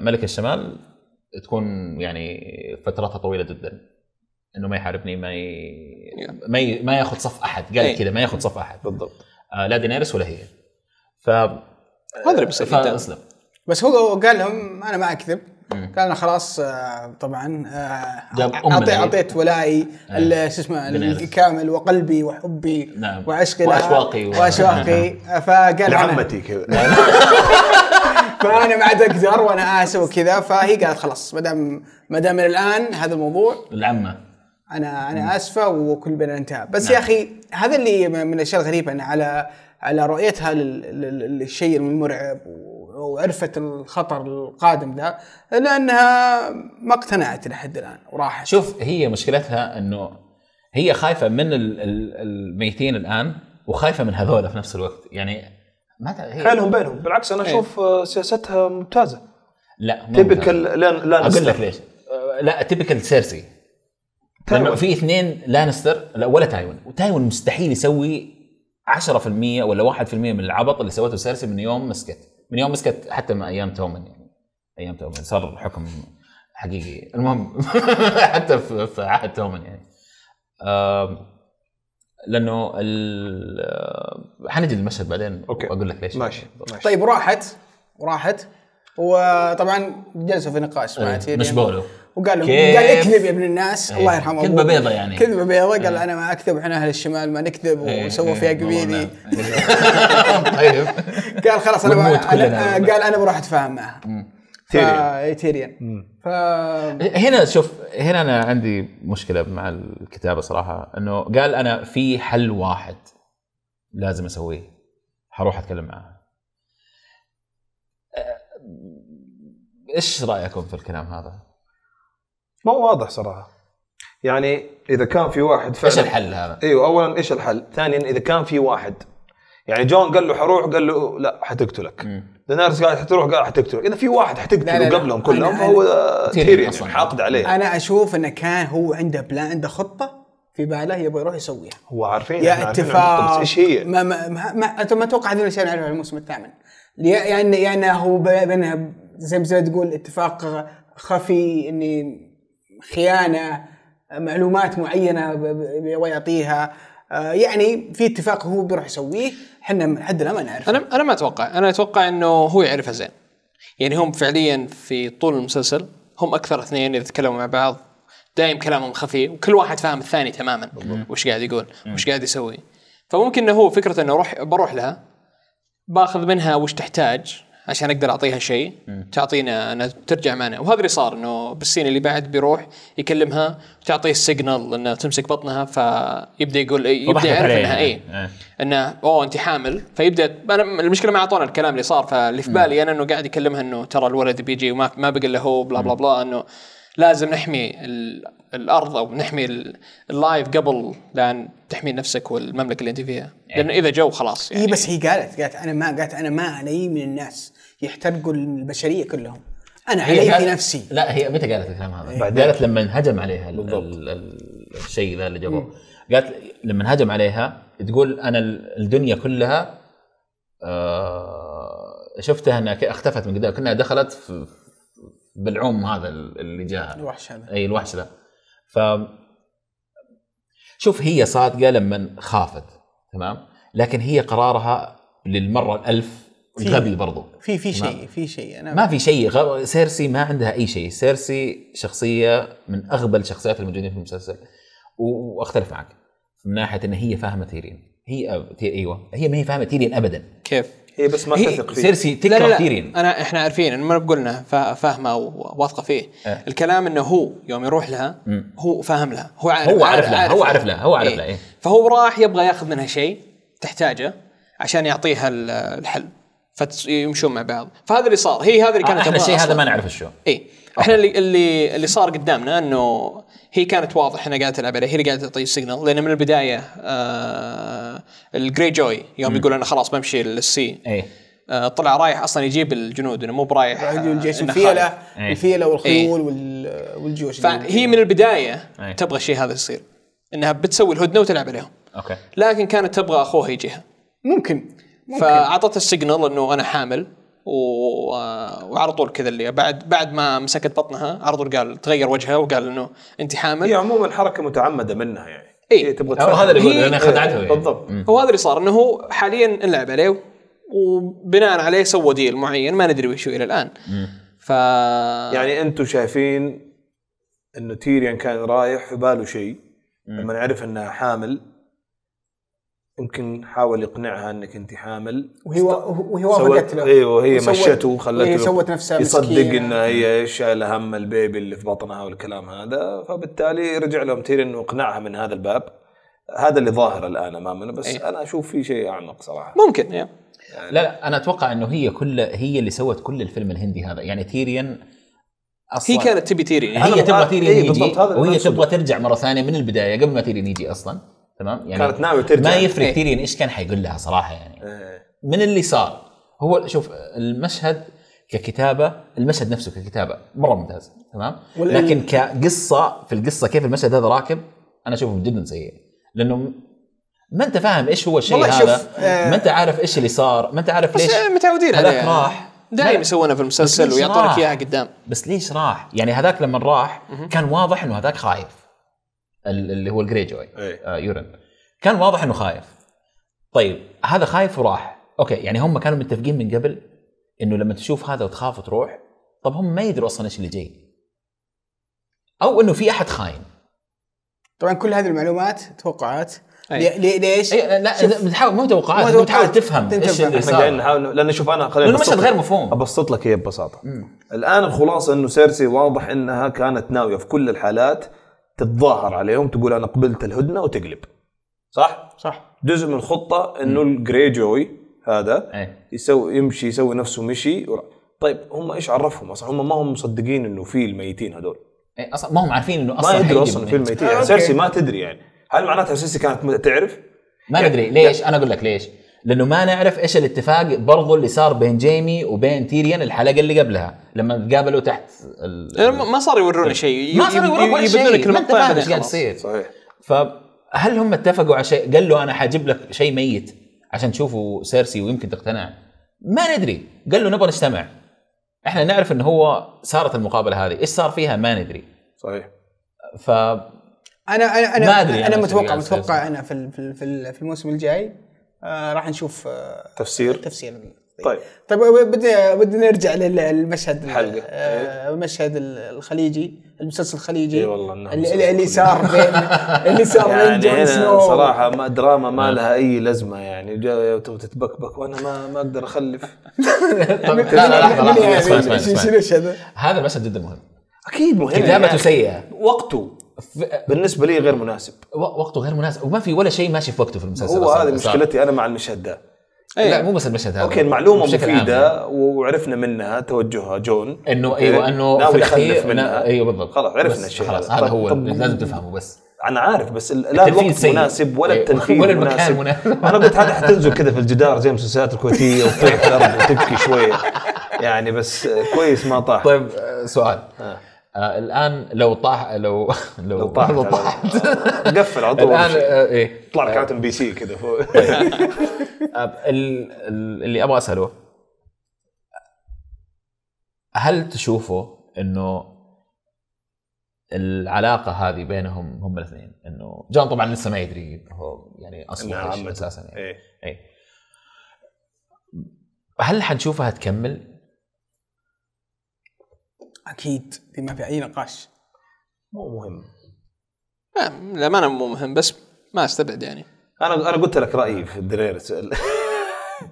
Speaker 1: ملك الشمال تكون يعني فترتها طويله جدا انه ما يحاربني ما ي... ما, ي... ما ياخذ صف احد قال إيه. كذا ما ياخذ صف احد بالضبط آه لا دينيرس ولا هي ف ما ادري بس
Speaker 4: بس هو قال لهم انا ما اكذب قال انا خلاص آه، طبعا آه،
Speaker 1: اعطيت اعطيت
Speaker 4: ولائي آه. شو اسمه الكامل وقلبي وحبي نعم وعشقي واشواقي واشواقي فقال لعمتي كذا نعم. فانا ما عاد اقدر وانا اسف وكذا فهي قالت خلاص ما دام ما دام الان هذا الموضوع العمه انا انا اسفه وكل بين انتهى بس نعم. يا اخي هذا اللي من الاشياء الغريبه ان على على رؤيتها للشيء المرعب وعرفت الخطر القادم ذا الا انها ما اقتنعت لحد الان وراح
Speaker 1: شوف هي مشكلتها انه هي خايفه من الميتين الان وخايفه من هذول في نفس الوقت يعني
Speaker 3: ما حالهم بينهم بالعكس انا إيه. اشوف آه، سياستها ممتازه
Speaker 1: لا تيبكال لان اقول لك ليش
Speaker 3: آه،
Speaker 1: لا تيبكال سيرسي لانه في اثنين لانستر لا ولا تايون وتايون مستحيل يسوي 10% ولا 1% من العبط اللي سوته سيرسي من يوم مسكت من يوم مسكت حتى من ايام تومن يعني ايام تومن صار حكم حقيقي
Speaker 2: المهم
Speaker 1: حتى في عهد تومن يعني لانه حنجي المشهد بعدين اوكي
Speaker 2: واقول لك ليش ماشي, ماشي.
Speaker 4: طيب راحت راحت وطبعا جلسوا في نقاش مع إيه، تيريون مش بولو وقال قال اكذب يا ابن الناس إيه. الله يرحمه كذبه بيضة يعني كذبه بيضة قال إيه. انا ما اكذب احنا اهل الشمال ما نكذب إيه، وسووا فيها قبيلي طيب قال خلاص انا, أنا قال انا بروح اتفاهم معها تيريان ف... هنا شوف
Speaker 1: هنا انا عندي مشكله مع الكتابه صراحه انه قال انا في حل واحد لازم اسويه حروح
Speaker 3: اتكلم معها أه، ايش رايكم في الكلام هذا؟ ما هو واضح صراحه يعني اذا كان في واحد فعلا ايش الحل هذا؟ ايوه اولا ايش الحل؟ ثانيا اذا كان في واحد يعني جون قال له حروح قال له لا حتقتلك دينارس قال حتروح قال حتقتلك اذا في واحد حتقتله قبلهم كلهم فهو تيريون يعني حاقد عليه
Speaker 4: انا اشوف انه كان هو عنده بلان عنده خطه في باله يبغى يروح يسويها
Speaker 3: هو عارفين يا اتفاق ايش هي؟ ما
Speaker 4: ما ما, ما, ما اتوقع هذول الاشياء نعرفها الموسم الثامن يعني يعني هو بينها زي ما تقول اتفاق خفي اني خيانه معلومات معينه ويعطيها آه، يعني في اتفاق هو بيروح يسويه احنا من حدنا ما نعرف
Speaker 2: انا انا ما اتوقع انا اتوقع انه هو يعرفها زين يعني هم فعليا في طول المسلسل هم اكثر اثنين اذا تكلموا مع بعض دايم كلامهم خفي وكل واحد فاهم الثاني تماما وش قاعد يقول وش قاعد يسوي فممكن انه هو فكره انه روح بروح لها باخذ منها وش تحتاج عشان اقدر اعطيها شيء تعطينا انا ترجع معنا وهذا اللي صار انه بالسين اللي بعد بيروح يكلمها تعطيه السيجنال انه تمسك بطنها فيبدا يقول يبدا يعرف انها اي يعني. آه. انه اوه انت حامل فيبدا انا المشكله ما اعطونا الكلام اللي صار فاللي في بالي انا انه قاعد يكلمها انه ترى الولد بيجي وما ما بقى الا هو بلا بلا بلا انه لازم نحمي الارض او نحمي اللايف قبل لان تحمي نفسك والمملكه اللي انت فيها يعني لانه اذا جو خلاص يعني إيه بس
Speaker 4: هي قالت قالت انا ما قالت انا ما علي من الناس يحترقوا البشريه كلهم انا علي في
Speaker 1: نفسي لا هي متى قالت الكلام هذا؟ بعدين قالت لما انهجم عليها الشيء ذا اللي جابوه قالت لما انهجم عليها تقول انا الدنيا كلها آه، شفتها انها اختفت من قدام كانها دخلت في بالعوم هذا اللي جاها
Speaker 4: الوحش هذا اي
Speaker 1: الوحش ذا ف شوف هي صادقه لما خافت تمام لكن هي قرارها للمره الألف غبي برضو في في شيء
Speaker 4: في شيء انا ما في
Speaker 1: شيء سيرسي ما عندها اي شيء سيرسي شخصيه من اغبى الشخصيات الموجودين في المسلسل و... واختلف معك من ناحيه ان هي فاهمه تيرين هي أب... تي... ايوه هي ما هي فاهمه تيرين ابدا كيف هي بس ما تثق فيه سيرسي تكره لا لا لا. تيرين
Speaker 2: انا احنا عارفين انا ما قلنا فاهمه وواثقه فيه أه. الكلام انه هو يوم يروح لها م. هو فاهم لها هو عارف, هو عارف, لها هو عارف لها هو عارف إيه. لها إيه؟ فهو راح يبغى ياخذ منها شيء تحتاجه عشان يعطيها الحل فيمشون مع بعض فهذا اللي صار هي هذا اللي كانت آه، احنا شيء هذا ما نعرف شو اي احنا اللي اللي اللي صار قدامنا انه هي كانت واضح انها قاعده تلعب عليه هي اللي قاعده تعطي السيجنال لان من البدايه آه الجري جوي يوم يقول انا خلاص بمشي للسي اي آه طلع رايح اصلا يجيب الجنود انه مو برايح الجيش آه، الفيله إيه. الفيله والخيول
Speaker 4: ايه. والجيوش فهي
Speaker 2: من البدايه ايه. تبغى الشيء هذا يصير انها بتسوي الهدنه وتلعب عليهم اوكي لكن كانت تبغى اخوها يجيها ممكن فاعطته السيجنال انه انا حامل و... وعلى طول كذا اللي بعد بعد ما مسكت بطنها على طول قال تغير وجهها وقال انه انت حامل هي عموما حركه متعمده منها يعني اي تبغى هو هذا اللي يقول انا خدعته إيه، بالضبط هو هذا اللي صار انه هو حاليا نلعب عليه وبناء عليه سوى ديل معين ما ندري وش الى الان ف يعني انتم شايفين انه تيريان كان رايح في باله شيء لما عرف
Speaker 3: انها حامل يمكن حاول يقنعها انك انت حامل وهي
Speaker 4: وهي وافقت له ايوه وهي مشته وخلته هي إيه، سوت نفسها يصدق ان هي
Speaker 3: شايله هم البيبي اللي في بطنها والكلام هذا فبالتالي رجع لهم تيرين واقنعها من هذا الباب هذا اللي ظاهر الان امامنا بس أيه. انا اشوف في شيء اعمق صراحه ممكن يعني
Speaker 1: لا لا انا اتوقع انه هي كل هي اللي سوت كل الفيلم الهندي هذا يعني تيريان اصلا هي كانت تبي
Speaker 2: تيرين هي تبغى تيرين إيه، يجي وهي
Speaker 1: تبغى ترجع مره ثانيه من البدايه قبل ما تيرين يجي اصلا تمام يعني كانت ناوي ترجع ما يفرق كثير إيه. يعني ايش كان حيقول لها صراحه
Speaker 2: يعني إيه.
Speaker 1: من اللي صار هو شوف المشهد ككتابه المشهد نفسه ككتابه مره ممتاز تمام لكن كقصه في القصه كيف المشهد هذا راكب انا اشوفه جدا سيء لانه ما انت فاهم ايش هو الشيء هذا ما انت آه، عارف ايش اللي صار ما انت عارف ليش متعودين عليه راح
Speaker 2: دائما يسوونه
Speaker 1: في المسلسل ويعطونك اياها قدام بس ليش راح يعني هذاك لما راح كان واضح انه هذاك خايف اللي هو جوي إيه. آه يورن كان واضح انه خايف طيب هذا خايف وراح اوكي يعني هم كانوا متفقين من قبل انه لما تشوف هذا وتخاف وتروح طب هم ما يدروا اصلا ايش اللي جاي او انه في احد خاين
Speaker 4: طبعا كل هذه المعلومات توقعات أي. ليش؟ أي لا بتحاول مو توقعات مو تحاول تفهم ايش اللي صار
Speaker 3: نحاول لان شوف انا خلينا نبسط المشهد غير مفهوم ابسط لك اياه ببساطه الان الخلاصه انه سيرسي واضح انها كانت ناويه في كل الحالات تتظاهر عليهم تقول انا قبلت الهدنه وتقلب
Speaker 4: صح؟ صح
Speaker 3: جزء من الخطه انه الجري جوي هذا ايه. يسوي يمشي يسوي نفسه مشي ورا. طيب هم ايش عرفهم اصلا هم ما هم مصدقين انه في الميتين هذول
Speaker 1: ايه اصلا ما هم عارفين انه اصلا ما يدروا اصلا في الميتين آه يعني سيرسي ما تدري
Speaker 3: يعني هل
Speaker 1: معناتها سيرسي كانت تعرف؟
Speaker 3: ما يعني ندري يعني ليش؟
Speaker 1: انا اقول لك ليش؟ لانه ما نعرف ايش الاتفاق برضه اللي صار بين جيمي وبين تيريان الحلقه اللي قبلها لما تقابلوا تحت
Speaker 2: ال... إيه، ما صار يورونا شيء ما صار يورونا شيء ما انت فاهم ايش قاعد يصير صحيح
Speaker 1: فهل هم اتفقوا على شيء قال له انا حجيب لك شيء ميت عشان تشوفه سيرسي ويمكن تقتنع ما ندري قال له نبغى نجتمع احنا نعرف ان هو صارت المقابله هذه ايش صار فيها ما ندري صحيح ف انا
Speaker 4: انا انا ما أدري أنا, انا متوقع متوقع انا في في في الموسم الجاي آه، راح نشوف آه، تفسير تفسير طيب طيب بدنا طيب، بدنا نرجع للمشهد الحلقه آه، المشهد الخليجي المسلسل الخليجي اي والله اللي, اللي, اللي صار بين اللي صار يعني بين جون سنو صراحه
Speaker 3: ما دراما ما لها اي لازمه يعني تبغى تتبكبك وانا ما ما اقدر اخلف طيب لا لا لحظه
Speaker 1: لحظه
Speaker 3: هذا المشهد جدا مهم اكيد مهم كتابته يعني. سيئه وقته بالنسبه لي غير مناسب
Speaker 1: وقته غير مناسب وما في ولا شيء ماشي في وقته في المسلسل هو هذه مشكلتي
Speaker 3: انا مع المشهد ده
Speaker 1: أيه. لا مو بس المشهد هذا اوكي المعلومه مفيده عام. يعني.
Speaker 3: وعرفنا منها توجهها جون انه إيه. ايوه انه في الاخير منها. ايوه بالضبط خلاص عرفنا الشيء خلاص هذا هو لازم تفهمه بس انا عارف بس لا الوقت سيء. مناسب ولا إيه، التنفيذ ولا المكان مناسب انا قلت هذا حتنزل كذا في الجدار زي المسلسلات الكويتيه وتطيح في الارض وتبكي شويه يعني بس كويس ما طاح طيب سؤال
Speaker 2: آه.
Speaker 1: آه الان لو طاح لو لو, لو طاحت لو طاح قفل على طول الان
Speaker 3: آه، ايه طلع لك كابتن آه. بي سي كذا فوق
Speaker 1: آه، اللي ابغى اساله هل تشوفه انه العلاقه هذه بينهم هم الاثنين انه جون طبعا لسه ما يدري هو يعني اصلا نعم، اساسا يعني ايه. ايه. هل حنشوفها تكمل
Speaker 2: اكيد دي ما في اي نقاش مو مهم لا للامانه مو مهم بس ما استبعد يعني انا انا قلت لك
Speaker 3: رايي في الدرير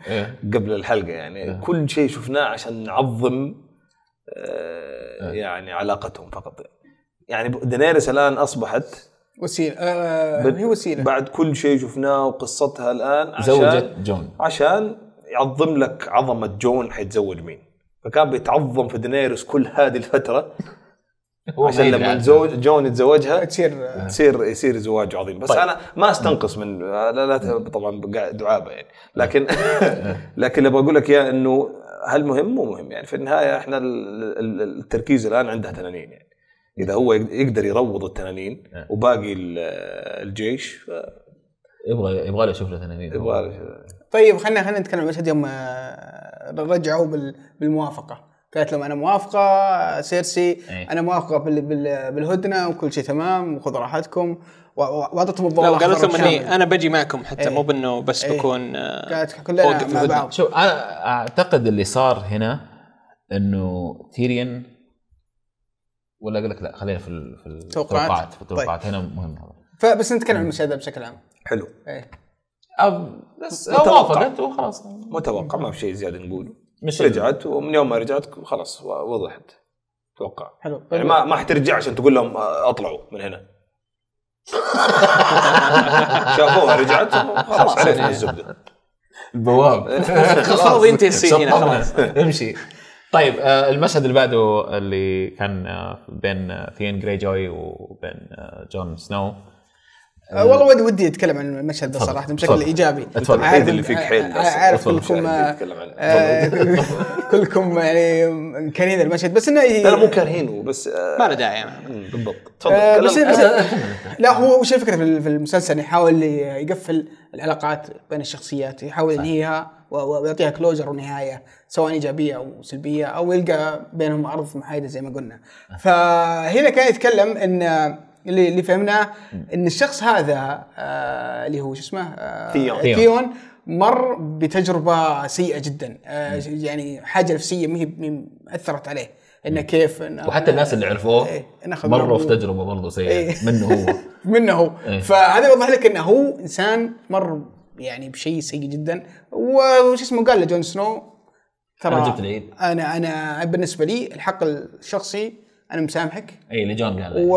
Speaker 3: إيه. قبل الحلقه يعني إيه. كل شيء شفناه عشان نعظم آه، إيه. يعني علاقتهم فقط يعني دنيريس الان اصبحت
Speaker 4: وسيله آه هي
Speaker 3: وسيله بعد كل شيء شفناه وقصتها الان عشان زوجت جون عشان يعظم لك عظمه جون حيتزوج مين فكان بيتعظم في دينيريس كل هذه الفتره عشان لما يعني. زوج جون يتزوجها تصير تصير يصير زواج عظيم بس طيب. انا ما استنقص من لا, لا طبعا دعابه يعني لكن لكن اللي بقول لك اياه انه هل مهم مو مهم يعني في النهايه احنا التركيز الان عندها تنانين يعني اذا هو يقدر يروض التنانين آه. وباقي الجيش ف... يبغى يبغى له يشوف له تنانين يبغى له
Speaker 4: طيب خلينا خلينا نتكلم عن المشهد يوم آه، رجعوا بالموافقه قالت لهم انا موافقه آه، سيرسي أيه. انا موافقه بال بال بالهدنه وكل شيء تمام وخذوا راحتكم واعطتهم الضوء لا قالت لهم اني
Speaker 2: انا بجي معكم حتى أيه. مو بانه بس أيه. بكون آه، قالت كلنا مع بعض
Speaker 4: شوف
Speaker 1: انا اعتقد اللي صار هنا انه تيريان ولا اقول لك لا خلينا في التوقعات في التوقعات طيب. هنا مهم
Speaker 4: فبس نتكلم عن المشهد بشكل عام حلو أيه. بس وافقت وخلاص متوقع ما
Speaker 3: في شيء زياده نقوله مش رجعت ومن يوم ما رجعت خلاص وضحت اتوقع
Speaker 4: حلو يعني ما ما حترجع
Speaker 3: عشان تقول لهم اطلعوا من هنا
Speaker 2: شافوها رجعت خلاص عرفنا الزبده البواب خلاص
Speaker 1: انت السين هنا خلاص امشي طيب آه، المشهد اللي بعده اللي كان آه، بين ثيان جري جوي وبين جون آه، سنو آه، والله
Speaker 4: ودي ودي اتكلم عن المشهد ده صراحه بشكل ايجابي اتفضل عارف اللي فيك حيل آه، بس عارف كلكم آه، كلكم يعني كارهين المشهد بس انه لا مو كارهينه
Speaker 2: بس ما له داعي بالضبط تفضل
Speaker 4: لا هو وش الفكره في المسلسل يحاول يقفل العلاقات بين الشخصيات يحاول ينهيها ويعطيها كلوجر ونهايه سواء ايجابيه او سلبيه او يلقى بينهم ارض محايده زي ما قلنا فهنا كان يتكلم ان اللي اللي فهمناه ان الشخص هذا آه اللي هو شو اسمه آه ثيون ثيون مر بتجربه سيئه جدا آه يعني حاجه نفسيه ما هي اثرت عليه انه كيف إنه وحتى الناس اللي عرفوه ايه مروا في تجربه
Speaker 1: برضه سيئه ايه منه هو
Speaker 4: منه هو ايه فهذا يوضح لك انه هو انسان مر يعني بشيء سيء جدا وش اسمه قال لجون سنو ترى انا جبت العيد انا انا بالنسبه لي الحق الشخصي انا مسامحك
Speaker 1: اي لجون قال و...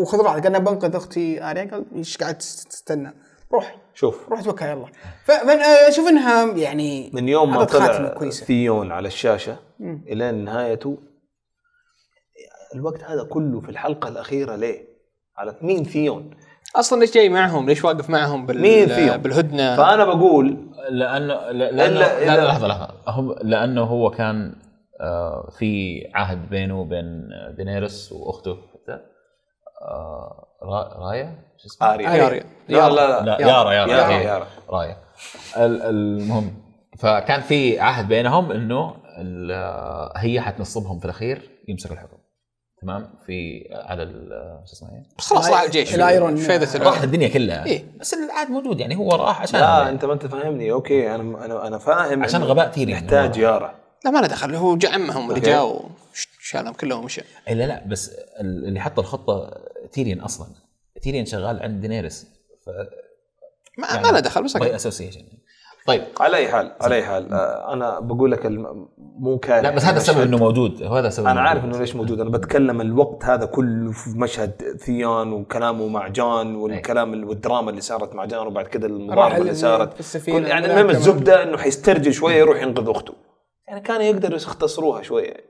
Speaker 4: وخذ راحتك انا بنقذ اختي اريا قال ايش قاعد تستنى؟ روح شوف روح توكل على الله فانا اشوف انها يعني من يوم ما طلع
Speaker 3: ثيون على الشاشه الى نهايته الوقت هذا كله في الحلقه الاخيره ليه؟ على مين ثيون؟ اصلا
Speaker 2: ليش جاي معهم؟ ليش واقف معهم
Speaker 1: بال... مين ثيون؟ بالهدنه؟ فانا بقول
Speaker 2: لانه لانه لا, لا, لا, لا لحظه لحظه
Speaker 1: هم لانه هو كان آه، في عهد بينه وبين دينيرس واخته حتى آه، رايا شو اسمه؟ اريا اريا لا لا, لا يارا يارا يارا, يارا. رايا المهم فكان في عهد بينهم انه هي حتنصبهم في الاخير يمسك الحكم تمام في على شو اسمه إيه؟ بس خلاص
Speaker 2: راح الجيش الايرون
Speaker 1: راح الدنيا كلها
Speaker 2: اي بس العهد موجود يعني هو راح عشان لا انت
Speaker 3: ما انت فاهمني اوكي انا انا انا
Speaker 2: فاهم عشان غباء تيري يعني. يحتاج يارا لا ما له دخل هو جاء عمهم اللي جاء
Speaker 3: وشالهم كلهم
Speaker 1: ومشى إيه، لا لا بس اللي حط الخطه تيريان اصلا تيريان شغال عند
Speaker 3: دينيرس ف ما, يعني ما له دخل بس باي اسوسيشن طيب على اي حال على اي حال آه، انا بقول لك مو كان لا بس هذا السبب انه موجود هذا سبب انا عارف انه ليش موجود انا بتكلم الوقت هذا كله في مشهد ثيان وكلامه مع جان والكلام والدراما اللي صارت مع جان وبعد كده المباراه اللي صارت يعني المهم الزبده انه حيسترجل شويه يروح ينقذ اخته يعني كانوا يقدروا يختصروها شويه يعني.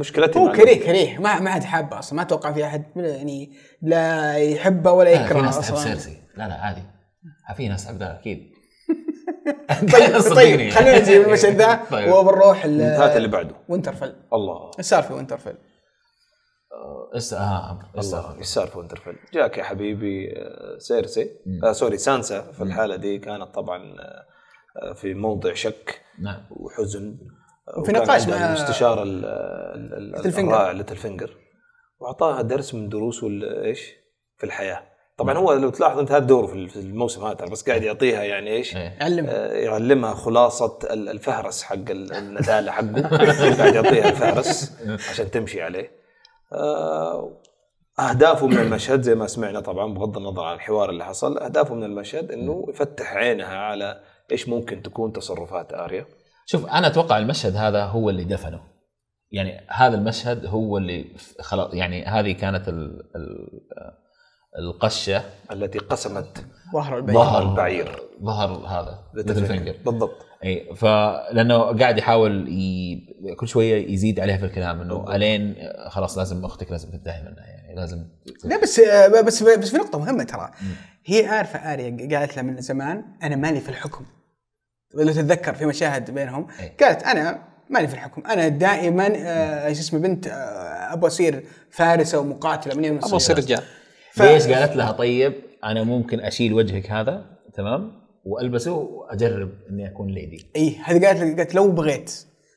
Speaker 3: مشكلتي
Speaker 4: هو كريه كريه ما ما حد حابه اصلا ما اتوقع في احد يعني لا يحبه ولا يكرهه اصلا في ناس تحب سيرسي
Speaker 1: لا لا عادي في ناس تحب اكيد
Speaker 4: طيب طيب خلينا نجي المشهد ذا طيب. وبنروح هات اللي بعده وينترفل الله ايش السالفه وينترفل
Speaker 3: اسا آه، ها آه، آه، الله السالفه وينترفل جاك يا حبيبي سيرسي آه سوري سانسا في الحاله دي كانت طبعا في موضع شك نعم. وحزن
Speaker 4: وفي نقاش مع المستشار
Speaker 3: الرائع لتلفنجر واعطاها درس من دروسه ايش في الحياه طبعا نعم. هو لو تلاحظ انت هذا دوره في الموسم هذا بس قاعد يعطيها يعني ايش؟ إيه. يعلمها آه، يعلمها خلاصه الفهرس حق الندالة حقه قاعد يعطيها الفهرس عشان تمشي عليه آه، اهدافه من المشهد زي ما سمعنا طبعا بغض النظر عن الحوار اللي حصل اهدافه من المشهد انه يفتح عينها على ايش ممكن تكون تصرفات اريا؟
Speaker 1: شوف انا اتوقع المشهد هذا هو اللي دفنه يعني هذا المشهد هو اللي خلاص يعني هذه كانت ال ال القشه التي قسمت
Speaker 4: ظهر البعير ظهر
Speaker 1: البعير ظهر هذا مثل فينجر بالضبط اي فلانه قاعد يحاول ي... كل شويه يزيد عليها في الكلام انه الين خلاص لازم اختك لازم تنتهي منها يعني يعني لازم
Speaker 4: لا بس آه، بس بس في نقطه مهمه ترى هي عارفه اريا قالت لها من زمان انا مالي في الحكم لو تتذكر في مشاهد بينهم إيه. قالت انا مالي في الحكم انا دائما آه، شو اسمه بنت آه، ابغى اصير فارسه ومقاتله من يوم ابغى اصير رجال ف... ليش قالت لها
Speaker 1: طيب انا ممكن اشيل وجهك هذا تمام والبسه واجرب اني اكون ليدي
Speaker 4: اي هذه قالت قالت لو بغيت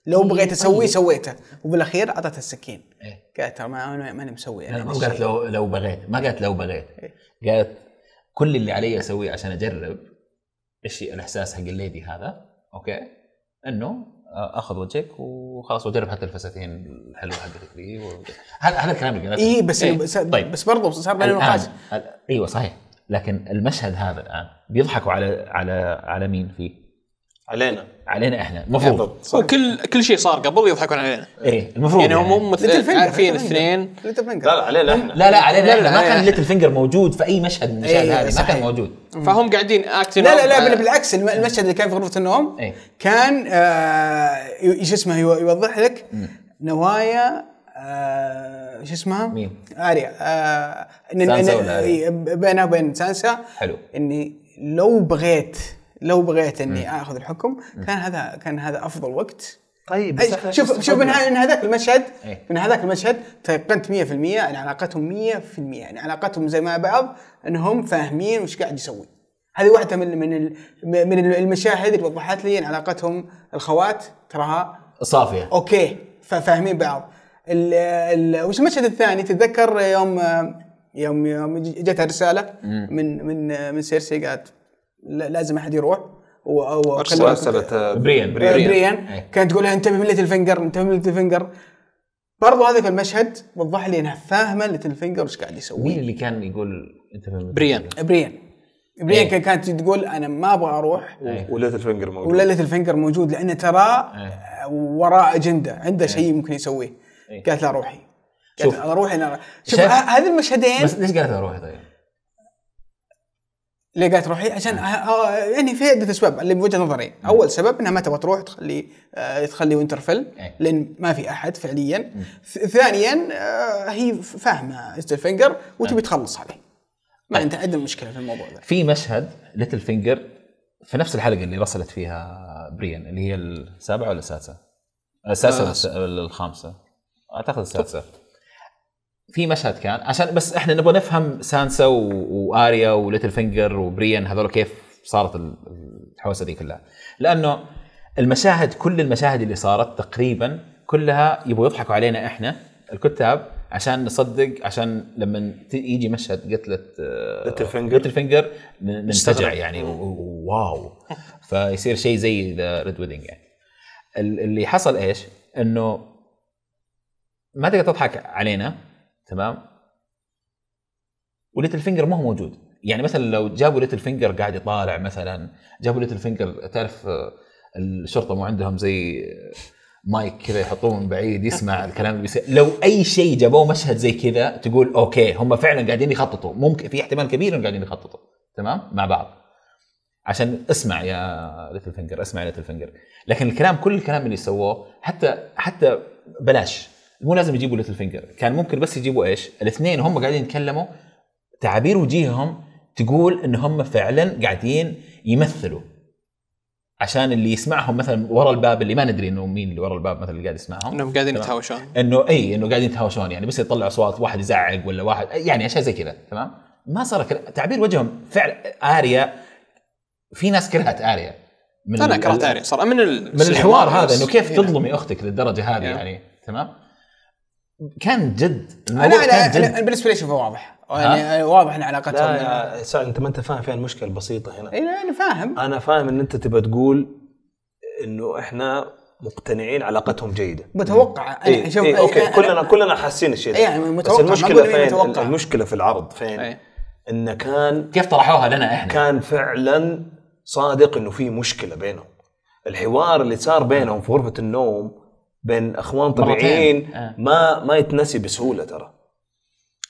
Speaker 4: لو بغيت اسويه طيب. سويته وبالاخير اعطته السكين إيه؟ قالت ما انا ماني مسوي انا ما قالت لو
Speaker 1: لو بغيت ما قالت لو بغيت إيه. قالت كل اللي علي اسويه عشان اجرب ايش الاحساس حق الليدي هذا اوكي انه آه، اخذ وجهك وخلاص واجرب حتى الفساتين الحلوه حقتك دي و... هذا الكلام اللي اي بس إيه؟ بس, طيب. بس برضه صار بيننا نقاش ايوه صحيح لكن المشهد هذا الان بيضحكوا على على على مين فيه؟ علينا علينا احنا المفروض آه،
Speaker 2: وكل كل شيء صار قبل يضحكون علينا ايه المفروض يعني هم يعني. مثل عارفين اثنين
Speaker 4: لا
Speaker 1: لا علينا احنا
Speaker 2: لا لا علينا لا لا ما كان
Speaker 4: ليتل فينجر موجود في اي مشهد من المشاهد إيه، هذه ما كان موجود فهم قاعدين اكتين لا لا لا بالعكس المشهد اللي كان في غرفه النوم إيه. كان آه، ايش شو اسمه يوضح لك نوايا ايش آه، شو اسمها؟ مين؟ اريا آه سانسا ولا إيه، بينها وبين سانسا حلو اني لو بغيت لو بغيت اني اخذ الحكم كان هذا كان هذا افضل وقت طيب بس شوف شوف من, هذاك المشهد ايه؟ من هذاك المشهد تيقنت 100% ان علاقتهم 100% يعني علاقتهم زي ما بعض انهم فاهمين وش قاعد يسوي هذه واحده من من من المشاهد اللي وضحت لي ان يعني علاقتهم الخوات تراها صافيه اوكي فاهمين بعض ال ال وش المشهد الثاني تتذكر يوم يوم يوم جت رساله من من من سيرسي قالت لازم احد يروح او ارسلت آه، بريان بريان, بريان. آه، إيه. كانت تقول انت انتبه من ليتل فينجر انتبه من ليتل فينجر برضو هذاك المشهد وضح لي انها فاهمه ليتل فينجر وش قاعد يسوي مين اللي كان يقول
Speaker 2: انتبه من بريان
Speaker 4: بريان بريان إيه؟ كانت تقول انا ما ابغى اروح إيه؟
Speaker 3: وليتل فينجر موجود ولا ليتل
Speaker 4: فينجر موجود لانه ترى إيه؟ وراه اجنده عنده إيه؟ شيء ممكن يسويه إيه؟ قالت له روحي قالت له روحي شوف هذه المشهدين بس ليش قالت له روحي طيب؟ ليه قاعد تروحي عشان نعم. يعني في عده اسباب اللي بوجهه نظري نعم. اول سبب انها ما تبغى تروح تخلي آه، تخلي وينترفيل إيه. لان ما في احد فعليا ثانيا آه، هي فاهمه ليتل فينجر وتبي نعم. تخلص عليه ما انت طيب. عندنا مشكله في الموضوع ذا
Speaker 1: في مشهد ليتل فينجر في نفس الحلقه اللي رسلت فيها بريان اللي هي السابعه ولا السادسه؟ السادسه آه. ولا الخامسه؟ اعتقد السادسه في مشهد كان عشان بس احنا نبغى نفهم سانسا واريا وليتل فينجر وبريان هذول كيف صارت الحوسه دي كلها لانه المشاهد كل المشاهد اللي صارت تقريبا كلها يبغوا يضحكوا علينا احنا الكتاب عشان نصدق عشان لما يجي مشهد قتله آه، ليتل فينجر ليتل فينجر ننسجع يعني واو فيصير شيء زي ذا ريد ويدنج يعني اللي حصل ايش؟ انه ما تقدر تضحك علينا تمام وليتل فينجر ما هو موجود يعني مثلا لو جابوا ليتل فينجر قاعد يطالع مثلا جابوا ليتل فينجر تعرف آه، الشرطه مو عندهم زي آه، مايك كذا يحطوه من بعيد يسمع الكلام اللي بيصير لو اي شيء جابوه مشهد زي كذا تقول اوكي هم فعلا قاعدين يخططوا ممكن في احتمال كبير انهم قاعدين يخططوا تمام مع بعض عشان اسمع يا ليتل فينجر اسمع يا ليتل فينجر لكن الكلام كل الكلام اللي سووه حتى حتى بلاش مو لازم يجيبوا ليتل فينجر كان ممكن بس يجيبوا ايش الاثنين هم قاعدين يتكلموا تعابير وجيههم تقول ان هم فعلا قاعدين يمثلوا عشان اللي يسمعهم مثلا ورا الباب اللي ما ندري انه مين اللي ورا الباب مثلا اللي قاعد يسمعهم انهم قاعدين يتهاوشون انه اي انه قاعدين يتهاوشون يعني بس يطلع اصوات واحد يزعق ولا واحد يعني اشياء زي كذا تمام ما صار تعبير وجههم فعل اريا في ناس كرهت اريا
Speaker 2: من انا كرهت اريا صار
Speaker 1: من من الحوار هذا انه كيف إيه. تظلمي اختك للدرجه هذه إيه. يعني تمام
Speaker 4: كان
Speaker 3: جد
Speaker 1: انا انا, جد. أنا
Speaker 4: بالنسبه لي اشوفه واضح يعني واضح ان علاقتهم لا
Speaker 3: يا انت ما انت فاهم فين المشكله البسيطه هنا
Speaker 4: اي انا فاهم انا
Speaker 3: فاهم ان انت تبى تقول انه احنا مقتنعين علاقتهم جيده
Speaker 4: متوقع إيه.
Speaker 3: شوف إيه. اوكي كلنا كلنا حاسين الشيء ده إيه، يعني متوقع بس المشكله فين متوقع. المشكله في العرض فين أي. انه كان كيف طرحوها لنا احنا كان فعلا صادق انه في مشكله بينهم الحوار اللي صار بينهم في غرفه النوم بين اخوان طبيعيين آه. ما ما يتنسي بسهوله ترى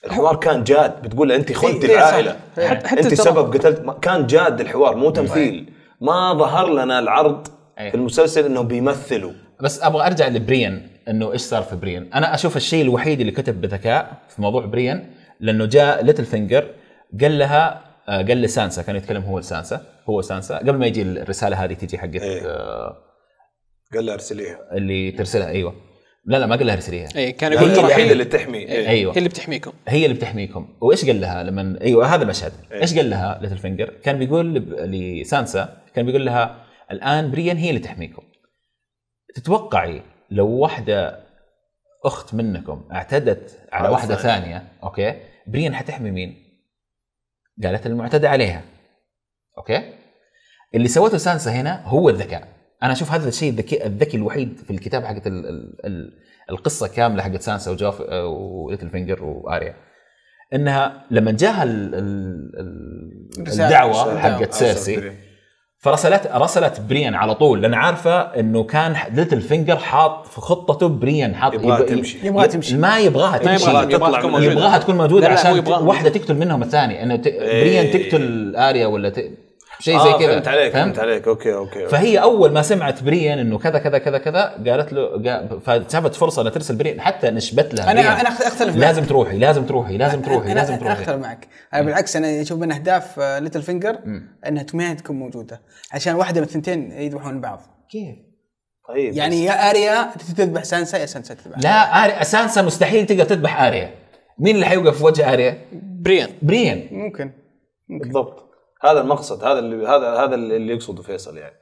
Speaker 3: الحوار كان جاد بتقول انت إيه، خنت إيه، العائله إيه، انت سبب قتلت كان جاد الحوار مو أيوة. تمثيل ما ظهر لنا العرض أيوة. في المسلسل انهم بيمثلوا
Speaker 1: بس ابغى ارجع لبريان انه ايش صار في بريان انا اشوف الشيء الوحيد اللي كتب بذكاء في موضوع بريان لانه جاء ليتل فينجر قال لها آه، قال لسانسا كان يتكلم هو لسانسا هو سانسا قبل ما يجي الرساله هذه تجي حقت إيه. آه،
Speaker 3: قال لها ارسليها
Speaker 1: اللي ترسلها ايوه لا لا ما قال لها ارسليها اي كان يقول هي الوحيده اللي
Speaker 3: تحمي إيه. ايوه هي اللي بتحميكم
Speaker 1: هي اللي بتحميكم وايش قال لها لما ايوه هذا المشهد إيه. ايش قال لها ليتل فينجر كان بيقول لسانسا كان بيقول لها الان بريان هي اللي تحميكم تتوقعي لو واحده اخت منكم اعتدت على واحده ثانية. ثانيه اوكي بريان حتحمي مين قالت المعتدى عليها اوكي اللي سوته سانسا هنا هو الذكاء انا اشوف هذا الشيء الذكي الذكي الوحيد في الكتاب حقت القصه كامله حقت سانسا وجوف وليتل فينجر واريا انها لما جاها الدعوه
Speaker 2: حقت سيرسي
Speaker 1: فرسلت رسلت بريان على طول لان عارفه انه كان ليتل فينجر حاط في خطته بريان حاط يبغاها يبقى تمشي يبغاها تمشي ما يبغاها تمشي ما يبغاها تطلع يبغاها تكون موجوده عشان واحده تقتل منهم الثانيه انه بريان إيه. تقتل اريا ولا شيء زي آه كذا فهمت عليك فهمت
Speaker 3: عليك أوكي, اوكي اوكي فهي
Speaker 1: اول ما سمعت بريان انه كذا كذا كذا كذا قالت له فشافت فرصه انها ترسل بريان حتى نشبت لها انا انا اختلف معك. لازم تروحي لازم تروحي لازم تروحي أنا لازم تروحي انا اختلف
Speaker 4: معك انا بالعكس انا اشوف من اهداف ليتل آه، فينجر انها تكون موجوده عشان واحده من الثنتين يذبحون بعض كيف؟ طيب يعني يا اريا تذبح سانسا يا سانسا تذبح لا اريا سانسا مستحيل
Speaker 1: تقدر تذبح اريا
Speaker 3: مين اللي حيوقف في وجه اريا؟ بريان بريان ممكن, ممكن. بالضبط هذا المقصد هذا اللي هذا هذا اللي يقصده فيصل يعني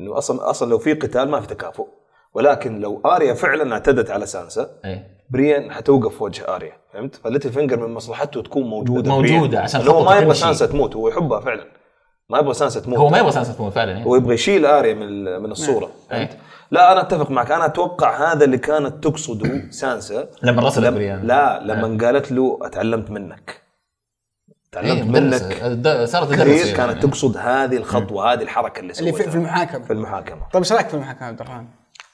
Speaker 3: انه اصلا اصلا لو في قتال ما في تكافؤ ولكن لو اريا فعلا اعتدت على سانسا أي. بريان حتوقف في وجه اريا فهمت فليتل فينجر من مصلحته تكون موجوده موجوده بريان. عشان هو ما يبغى سانسا تموت هو يحبها فعلا ما يبغى سانسا تموت هو ما يبغى سانسا تموت فعلا إيه. هو يبغى يشيل اريا من من نعم. الصوره فهمت إيه. لا انا اتفق معك انا اتوقع هذا اللي كانت تقصده سانسا لما رسلت بريان لا إيه. لما قالت له اتعلمت منك
Speaker 2: تعلمت إيه، منك صارت تدرس كانت إيه.
Speaker 3: تقصد هذه الخطوه إيه. هذه الحركه اللي سويتها اللي في المحاكمه في المحاكمه طيب ايش رايك
Speaker 4: في المحاكمه عبد الرحمن؟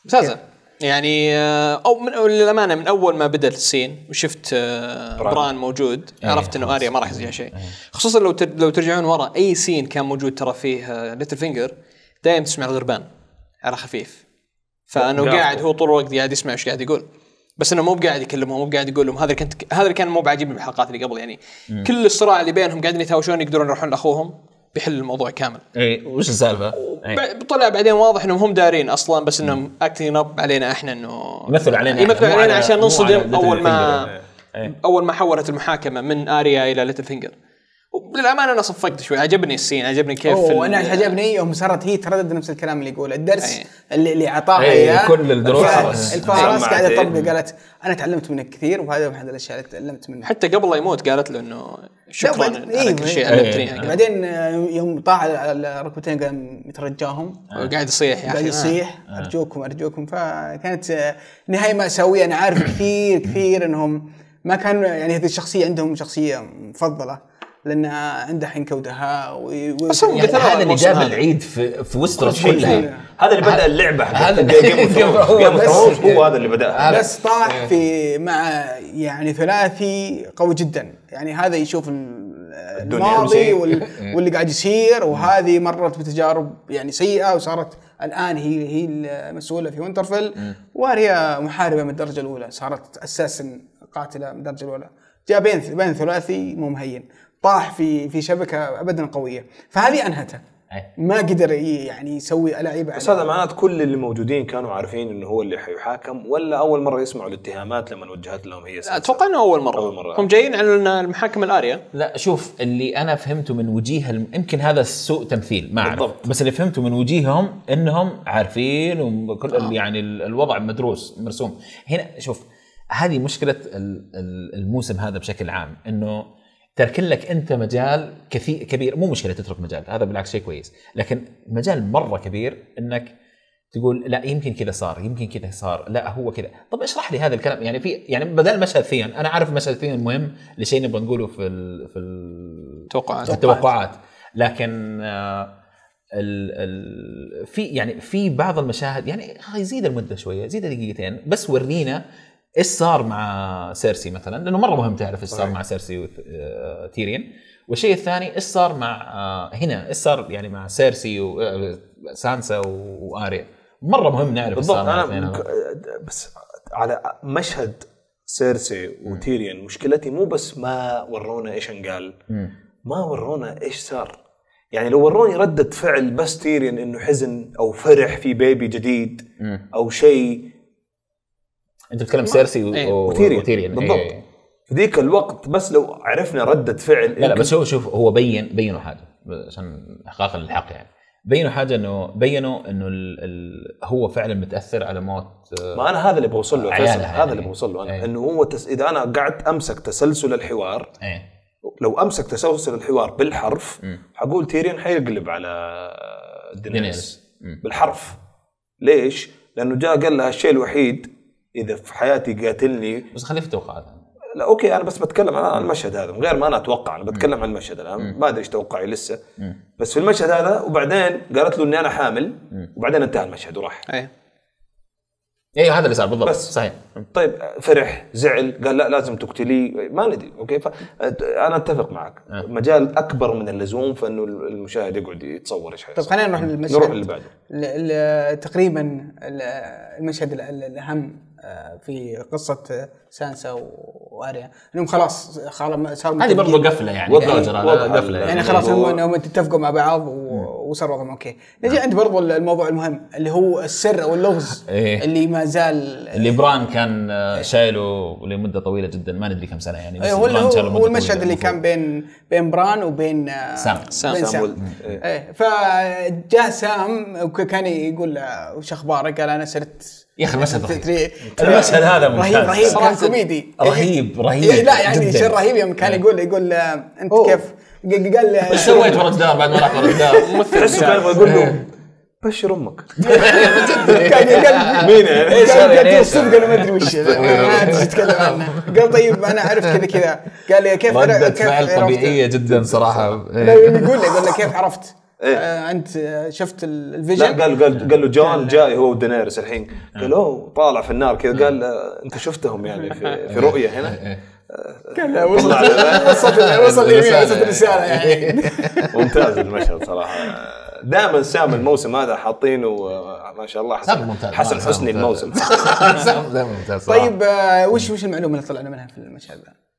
Speaker 2: ممتازه يعني آه، او من للامانه من اول ما بدا السين وشفت آه، بران, بران موجود أيه عرفت انه اريا ما راح يصير شيء خصوصا لو لو ترجعون ورا اي سين كان موجود ترى فيه ليتل فينجر دائما تسمع الغربان على خفيف فانه قاعد هو طول الوقت قاعد يسمع ايش قاعد يقول بس انه مو بقاعد يكلمهم مو بقاعد يقول لهم هذا كنت هذا اللي كان مو بعاجبني بالحلقات اللي قبل يعني مم. كل الصراع اللي بينهم قاعدين يتهاوشون يقدرون يروحون لاخوهم بيحل الموضوع كامل. اي وش السالفه؟ طلع بعدين واضح انهم هم دارين اصلا بس انهم اكتنج اب علينا احنا انه يمثلوا علينا يمثلوا علينا عشان ننصدم اول ما ايه. اول ما حولت المحاكمه من اريا الى ليتل فينجر. للامانه انا صفقت شوي عجبني السين عجبني كيف انا عجبني
Speaker 4: يوم صارت هي تردد نفس الكلام اللي يقوله الدرس أيه. اللي, اللي اعطاها إيه، اياه كل الدروس إيه. الفارس قاعده تطبق قالت انا تعلمت منك كثير وهذا من احد الاشياء اللي تعلمت منها
Speaker 2: حتى قبل لا يموت قالت له انه شكرا على إيه، كل شيء علمتني يعني.
Speaker 4: بعدين آه، يوم طاح على الركبتين قام يترجاهم قاعد يصيح يا اخي قاعد آه. يصيح آه. ارجوكم ارجوكم فكانت نهايه ماساويه انا عارف كثير كثير انهم ما كان يعني هذه الشخصيه عندهم شخصيه مفضله لانها عندها حين كودها و... يعني هذا اللي جاب العيد
Speaker 1: في في وستروس كلها هذا اللي بدا اللعبه هذا جيم اوف هو هذا اللي بداها بس
Speaker 4: طاح إيه. في مع يعني ثلاثي قوي جدا يعني هذا يشوف الماضي إيه. وال... إيه. واللي قاعد يصير وهذه مرت بتجارب يعني سيئه وصارت الان هي هي المسؤوله في وينترفيل وهي محاربه من الدرجه الاولى صارت اساسا قاتله من الدرجه الاولى جاء بين بين ثلاثي مو مهين طاح في في شبكه ابدا قويه فهذه انهته ما قدر يعني يسوي لعيبه بس هذا
Speaker 3: معناته كل اللي موجودين كانوا عارفين انه هو اللي حيحاكم ولا اول مره يسمعوا الاتهامات لما وجهت لهم هي
Speaker 2: اتوقع انه اول مره اول مره هم
Speaker 1: جايين على المحاكم الاريا لا شوف اللي انا فهمته من وجيه الم... يمكن هذا سوء تمثيل ما اعرف بس اللي فهمته من وجيههم انهم عارفين وكل آه. يعني الوضع مدروس مرسوم هنا شوف هذه مشكله الموسم هذا بشكل عام انه ترك لك انت مجال كثير كبير مو مشكله تترك مجال هذا بالعكس شيء كويس لكن مجال مره كبير انك تقول لا يمكن كذا صار يمكن كذا صار لا هو كذا طب اشرح لي هذا الكلام يعني في يعني بدل مشهد ثيان انا عارف مشهد ثيان مهم لشيء نبغى نقوله في ال في التوقعات التوقعات لكن آه، ال ال في يعني في بعض المشاهد يعني آه، يزيد المده شويه زيد دقيقتين بس ورينا ايش صار مع سيرسي مثلا لانه مره مهم تعرف ايش صار مع سيرسي وتيرين آه، والشيء الثاني ايش صار مع آه، هنا ايش صار يعني مع سيرسي وسانسا آه، واريا مره مهم نعرف ايش بالضبط انا
Speaker 3: بس على مشهد سيرسي وتيريان مشكلتي مو بس ما ورونا ايش انقال ما ورونا ايش صار يعني لو وروني ردة فعل بس تيريان انه حزن او فرح في بيبي جديد او شيء
Speaker 1: انت بتتكلم سيرسي و... ايه. بالضبط ايه.
Speaker 3: في ذيك الوقت بس لو عرفنا رده فعل لا لا بس
Speaker 1: هو شوف هو بين بينوا حاجه عشان احقاقا للحق يعني بينوا حاجه انه بينوا انه الـ الـ هو فعلا متاثر على موت آه، ما انا هذا اللي بوصل له هذا
Speaker 3: اللي يعني. بوصل له انا ايه. انه هو تس... اذا انا قعدت امسك تسلسل الحوار ايه. لو امسك تسلسل الحوار بالحرف حقول تيرين حيقلب على دينيس بالحرف ليش؟ لانه جاء قال لها الشيء الوحيد اذا في حياتي قاتلني بس خليك التوقعات لا اوكي انا بس بتكلم عن المشهد هذا من غير ما انا اتوقع انا بتكلم مم. عن المشهد الان ما ادري ايش توقعي لسه مم. بس في المشهد هذا وبعدين قالت له اني انا حامل وبعدين انتهى المشهد وراح اي ايوه هذا اللي صار بالضبط بس صحيح طيب فرح زعل قال لا لازم تقتليه ما ندري اوكي انا اتفق معك آه. مجال اكبر من اللزوم فانه المشاهد يقعد يتصور ايش طيب خلينا نروح للمشهد نروح اللي
Speaker 4: بعده تقريبا المشهد الاهم آه، في قصه سانسا واريا انهم خلاص خلاص هذه برضه قفله يعني وبروجر يعني قفله يعني, يعني خلاص هم يعني انهم اتفقوا مع بعض وصار وضعهم اوكي نجي عند برضه الموضوع المهم اللي هو السر او اللغز إيه. اللي ما زال
Speaker 1: اللي بران إيه. كان آه، شايله لمده طويله جدا ما ندري كم سنه يعني بس إيه هو, هو المشهد
Speaker 4: اللي كان بين بين بران وبين آه، سام
Speaker 1: سام, بين سام. إيه.
Speaker 4: فجاء سام وكان يقول له وش اخبارك؟ قال انا صرت يا اخي المشهد رهيب المشهد هذا ممتاز رهيب رهيب كان كوميدي رهيب إيه، رهيب إيه لا يعني شيء رهيب يوم كان إيه. يقول يقول آه، انت كيف قال آه، ايش سويت
Speaker 1: ورا الجدار بعد ما راح ورا الجدار ممثل كان يقول له
Speaker 4: بشر امك كان يقلب مين ايش هذا صدق انا ما ادري وش آه، ما عنه قال طيب انا عرفت كذا كذا قال لي كيف انا كيف فعل طبيعيه
Speaker 2: جدا صراحه إيه.
Speaker 4: يقول لي يقول لي كيف عرفت إيه؟ آه انت آه، شفت الفيجن لا قال
Speaker 3: قال آه. قال له جون جاي هو ودنيرس الحين آه. قال اوه طالع في النار كذا قال انت شفتهم يعني في, في رؤيه هنا
Speaker 4: كان وصلت وصلت وصلت الرساله يعني
Speaker 3: ممتاز المشهد صراحه دائما سام الموسم هذا حاطينه ما شاء الله حسن ممتاز حسن حسني الموسم دائما ممتاز طيب
Speaker 4: وش وش المعلومه اللي طلعنا منها في المشهد ذا؟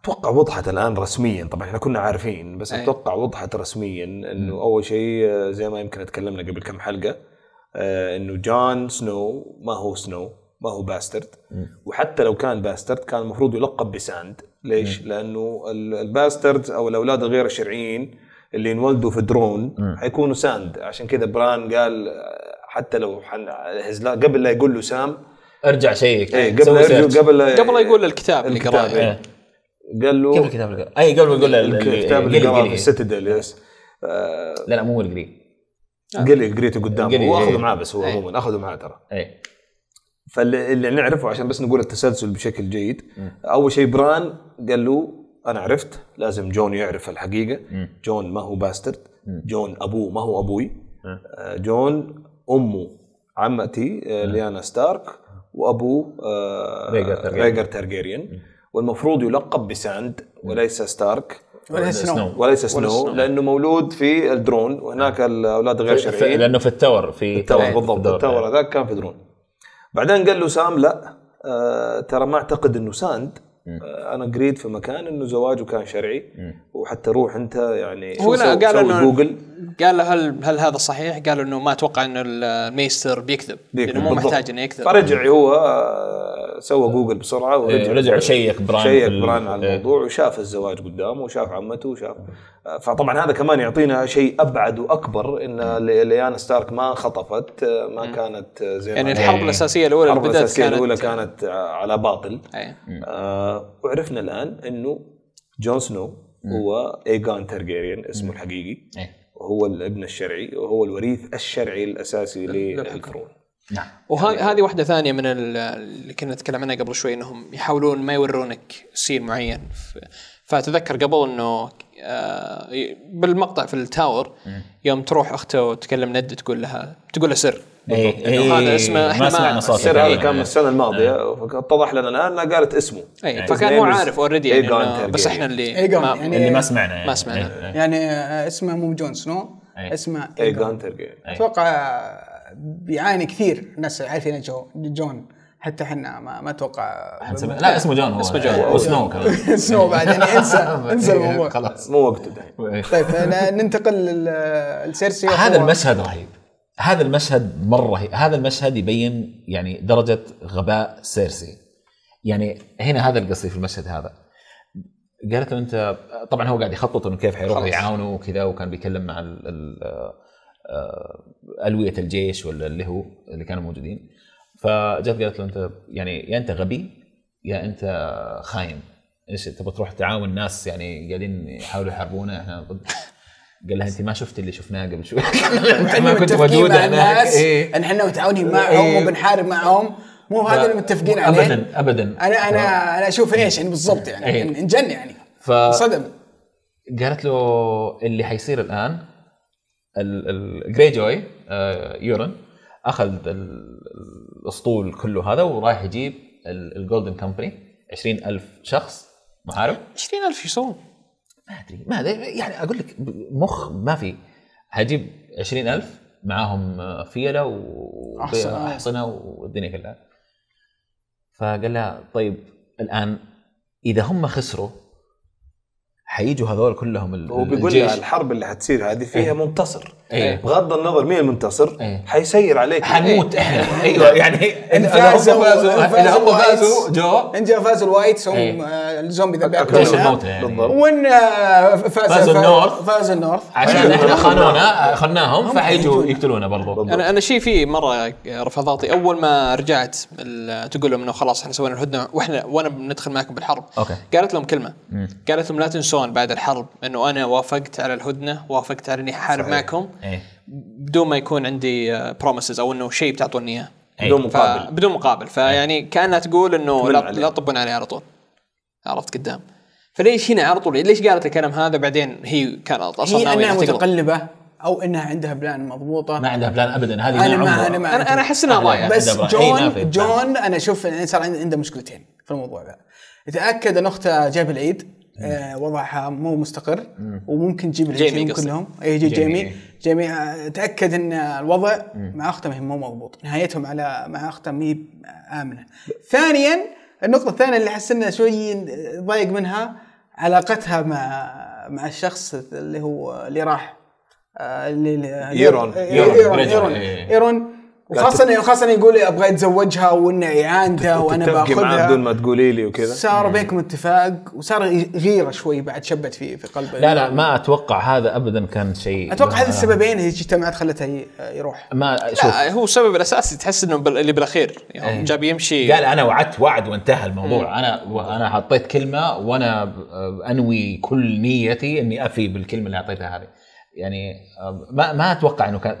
Speaker 3: اتوقع وضحت الان رسميا طبعا احنا كنا عارفين بس أيه. اتوقع وضحت رسميا انه اول شيء آه، زي ما يمكن تكلمنا قبل كم حلقه آه، انه جون سنو ما هو سنو ما هو باسترد م. وحتى لو كان باسترد كان المفروض يلقب بساند ليش؟ م. لانه الباسترد او الاولاد الغير الشرعيين اللي انولدوا في درون م. حيكونوا ساند عشان كذا بران قال آه، حتى لو حن... قبل لا يقول له سام ارجع شيك ايه قبل قبل قبل لا يقول الكتاب اللي يعني. قراه قال له كيف الكتاب اللي اي قبل ما يقول الكتاب اللي قراه في السيتدل يس آه، لا لا مو الجري آه. قال قريته قدام هو إيه. اخذه معاه بس هو إيه. عموما اخذه معاه ترى اي فاللي نعرفه عشان بس نقول التسلسل بشكل جيد اول شيء بران قال له انا عرفت لازم جون يعرف الحقيقه جون ما هو باسترد جون ابوه ما هو ابوي آه، جون امه عمتي ليانا ستارك وابوه ريجر تارجيريان والمفروض يلقب بساند وليس ستارك وليس سنو وليس سنو لانه مولود في الدرون وهناك نعم. الاولاد غير شرعيين لانه
Speaker 1: في التور في التور بالضبط التور
Speaker 3: هذاك كان في درون بعدين قال له سام لا آه، ترى ما اعتقد انه ساند آه، انا قريت في مكان انه زواجه كان شرعي وحتى روح انت يعني هو لا قال انه جوجل
Speaker 2: قال له هل هل هذا صحيح؟ قال انه ما اتوقع انه الميستر بيكذب, بيكذب لانه مو محتاج انه يكذب فرجع
Speaker 3: هو آه، سوى جوجل بسرعه إيه، ورجع رجع شيك براين شيك براين على إيه. الموضوع وشاف الزواج قدامه وشاف عمته وشاف آه، فطبعا هذا كمان يعطينا شيء ابعد واكبر ان ليانا ستارك ما خطفت ما كانت زي يعني الحرب إيه. الاساسيه الاولى الحرب الاساسيه الاولى كانت على باطل آه وعرفنا الان انه جون سنو هو ايجان ترجيريان اسمه مم. الحقيقي وهو الابن الشرعي وهو الوريث الشرعي الاساسي للكرون
Speaker 2: نعم وهذه يعني واحده ثانيه من اللي كنا نتكلم عنها قبل شوي انهم يحاولون ما يورونك سين معين فتذكر قبل انه آه، بالمقطع في التاور يوم تروح اخته وتكلم ند تقول لها تقول له سر اي
Speaker 3: يعني إيه،, إيه هذا إيه، اسمه احنا ما سمعنا صوته السر هذا كان من السنه الماضيه اتضح إيه. لنا الان انها قالت اسمه
Speaker 4: أي فكان هو عارف اوريدي
Speaker 3: يعني بس احنا اللي ما يعني اللي ما سمعنا
Speaker 2: يعني ما سمعنا
Speaker 4: يعني آه، اسمه مو جون سنو اسمه ايجون ترجي اتوقع آه، بيعاني كثير الناس عارفين جون حتى احنا ما, ما اتوقع لا اسمه جون هو اسمه جون وسنو كمان سنو بعد يعني انسى انسى إيه، الموضوع خلاص مو وقته طيب ننتقل لسيرسي هذا المشهد رهيب هذا المشهد مره رهيب
Speaker 1: هذا المشهد يبين يعني درجه غباء سيرسي يعني هنا هذا القصي في المشهد هذا قالت له انت طبعا هو قاعد يخطط انه كيف حيروح يعاونه وكذا وكان بيتكلم مع آه، آه، الويه الجيش ولا اللي هو اللي كانوا موجودين فجت قالت له انت يعني يا انت غبي يا انت خاين ايش تبغى تروح تعاون ناس يعني قاعدين يحاولوا يحاربونا احنا ضد قال لها انت ما شفت اللي شفناه قبل شوي انت ما كنت موجوده الناس إيه؟ ان احنا متعاونين معهم إيه؟ وبنحارب
Speaker 4: معهم مو هذا اللي متفقين عليه ابدا ابدا انا انا ف... انا اشوف ايش يعني بالضبط يعني إيه؟ انجن يعني
Speaker 1: ف... صدم قالت له اللي حيصير الان الجري جوي يورن اخذ الاسطول كله هذا ورايح يجيب الجولدن كمباني 20000 شخص محارب 20000 يسوون ما ادري ما ادري يعني اقول لك مخ ما في هجيب 20000 معاهم آه، فيلة واحصنه والدنيا كلها فقال لها طيب الان اذا هم خسروا حيجوا هذول كلهم وبيقول الحرب
Speaker 3: اللي حتصير هذه فيها إيه. منتصر إيه. أيه. بغض النظر مين المنتصر أيه. حيسير عليك حنموت إيه. احنا ايوه يعني
Speaker 1: ان فازوا ان هم فازوا
Speaker 3: جو
Speaker 4: ان جو فازوا الوايتس هم أيه. آه، الزومبي ذبحوا جيش إيه. الموت يعني وان فاز آه، فاز النورث فاز النورث عشان أيوة.
Speaker 2: احنا خانونا آه، خناهم فحيجوا يقتلونا برضو انا انا شيء في مره رفضاتي اول ما رجعت تقول لهم انه خلاص احنا سوينا الهدنه واحنا وانا بندخل معكم بالحرب أوكي. قالت لهم كلمه قالت لهم لا تنسون بعد الحرب انه انا وافقت على الهدنه وافقت على اني احارب معكم إيه. بدون ما يكون عندي بروميسز آه, او انه شيء بتعطوني اياه إيه. بدون مقابل بدون مقابل فيعني إيه. كانها تقول انه لا, تطبون علي على طول عرفت قدام فليش هنا على طول ليش قالت الكلام هذا بعدين هي كانت اصلا هي انها
Speaker 4: متقلبه او انها عندها بلان مضبوطه ما عندها بلان ابدا هذه انا ما انا ما انا احس انها ضايعه بس جون جون انا اشوف صار عنده مشكلتين في الموضوع ذا تاكد ان اخته جاب العيد آه، وضعها مو مستقر وممكن تجيب العيدين كلهم اي جي جيمي جيمي إيه. آه، تاكد ان الوضع مع اخته مو مضبوط نهايتهم على مع اختها مي امنه ثانيا النقطه الثانيه اللي انه شوي ضايق منها علاقتها مع مع الشخص اللي هو اللي راح آه اللي ايرون ايرون ايرون وخاصة خاصة يقول لي ابغى اتزوجها وانه اعانته وانا باخذها بدون ما
Speaker 3: تقولي لي
Speaker 1: وكذا صار
Speaker 4: بينكم اتفاق وصار غيره شوي بعد شبت في في قلبه لا لا
Speaker 1: ما اتوقع هذا ابدا كان شيء اتوقع هذا آه. السببين
Speaker 4: هي اجتمعت خلتها يروح
Speaker 1: ما شوف لا
Speaker 4: هو السبب
Speaker 2: الاساسي تحس انه اللي بالاخير يعني ايه. جاب يمشي
Speaker 1: قال انا وعدت وعد وانتهى الموضوع ايه انا انا حطيت كلمه وانا انوي كل نيتي اني افي بالكلمه اللي اعطيتها هذه يعني آه، ما ما اتوقع انه كان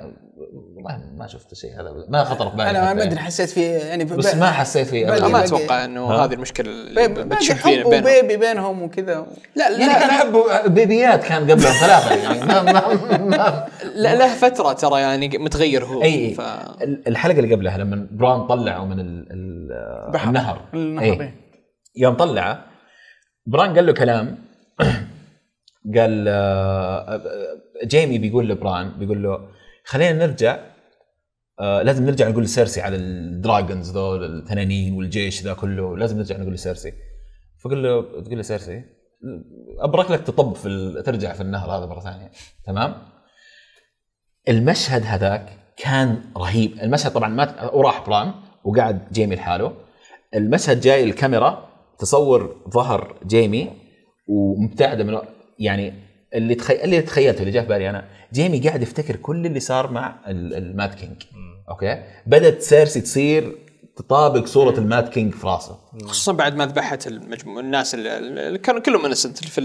Speaker 1: والله ما شفت شيء هذا ما
Speaker 2: خطر في بالي انا ما
Speaker 4: ادري حسيت فيه يعني بس ما حسيت فيه ابدا ما اتوقع
Speaker 2: انه هذه المشكله اللي بتشوف بينهم بيبي
Speaker 4: بينهم وكذا لا لا يعني كان
Speaker 2: حبه بيبيات كان قبلهم ثلاثه يعني
Speaker 4: ما ما, ما
Speaker 2: لا له فتره ترى يعني متغير هو اي ف... الحلقه
Speaker 1: اللي قبلها لما بران طلعه من ال ال النهر النهر أي. يوم طلعه بران قال له كلام قال آه، آه، آه، جيمي بيقول لبران بيقول له خلينا نرجع آه لازم نرجع نقول لسيرسي على الدراجونز ذول التنانين والجيش ذا كله لازم نرجع نقول لسيرسي فقل له تقول له سيرسي ابرك لك تطب في ترجع في النهر هذا مره ثانيه تمام المشهد هذاك كان رهيب المشهد طبعا مات وراح برام وقعد جيمي لحاله المشهد جاي الكاميرا تصور ظهر جيمي ومبتعده من يعني اللي تخي... اللي تخيلته اللي جاء في بالي انا جيمي قاعد يفتكر كل اللي صار مع المات كينج اوكي بدات سيرسي تصير تطابق صوره المات كينج في راسه
Speaker 2: خصوصا بعد ما ذبحت المجموع الناس اللي كانوا كلهم انسنت في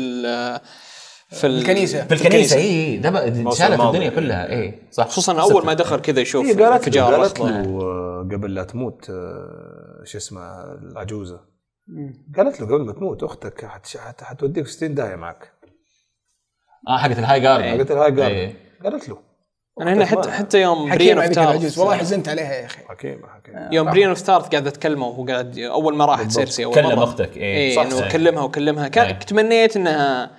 Speaker 2: في الكنيسه في الكنيسه اي
Speaker 1: إيه، شالت الدنيا كلها اي صح خصوصا اول ما دخل كذا يشوف إيه انفجار قالت له
Speaker 3: آه، قبل لا تموت آه، شو اسمه العجوزه قالت له قبل ما تموت اختك حتوديك 60 داهيه معك
Speaker 1: اه حقت الهاي جارد
Speaker 3: آه،
Speaker 2: حقت الهاي جارد إيه. قالت له انا هنا حتى حتى يوم برين اوف تارث والله حزنت عليها يا اخي حكيمه حكيم آه، يوم برين اوف تارث قاعده اتكلمه وهو قاعد اول ما راحت سيرسي اول كلم اختك اي ايه صح انه كلمها وكلمها إيه. تمنيت انها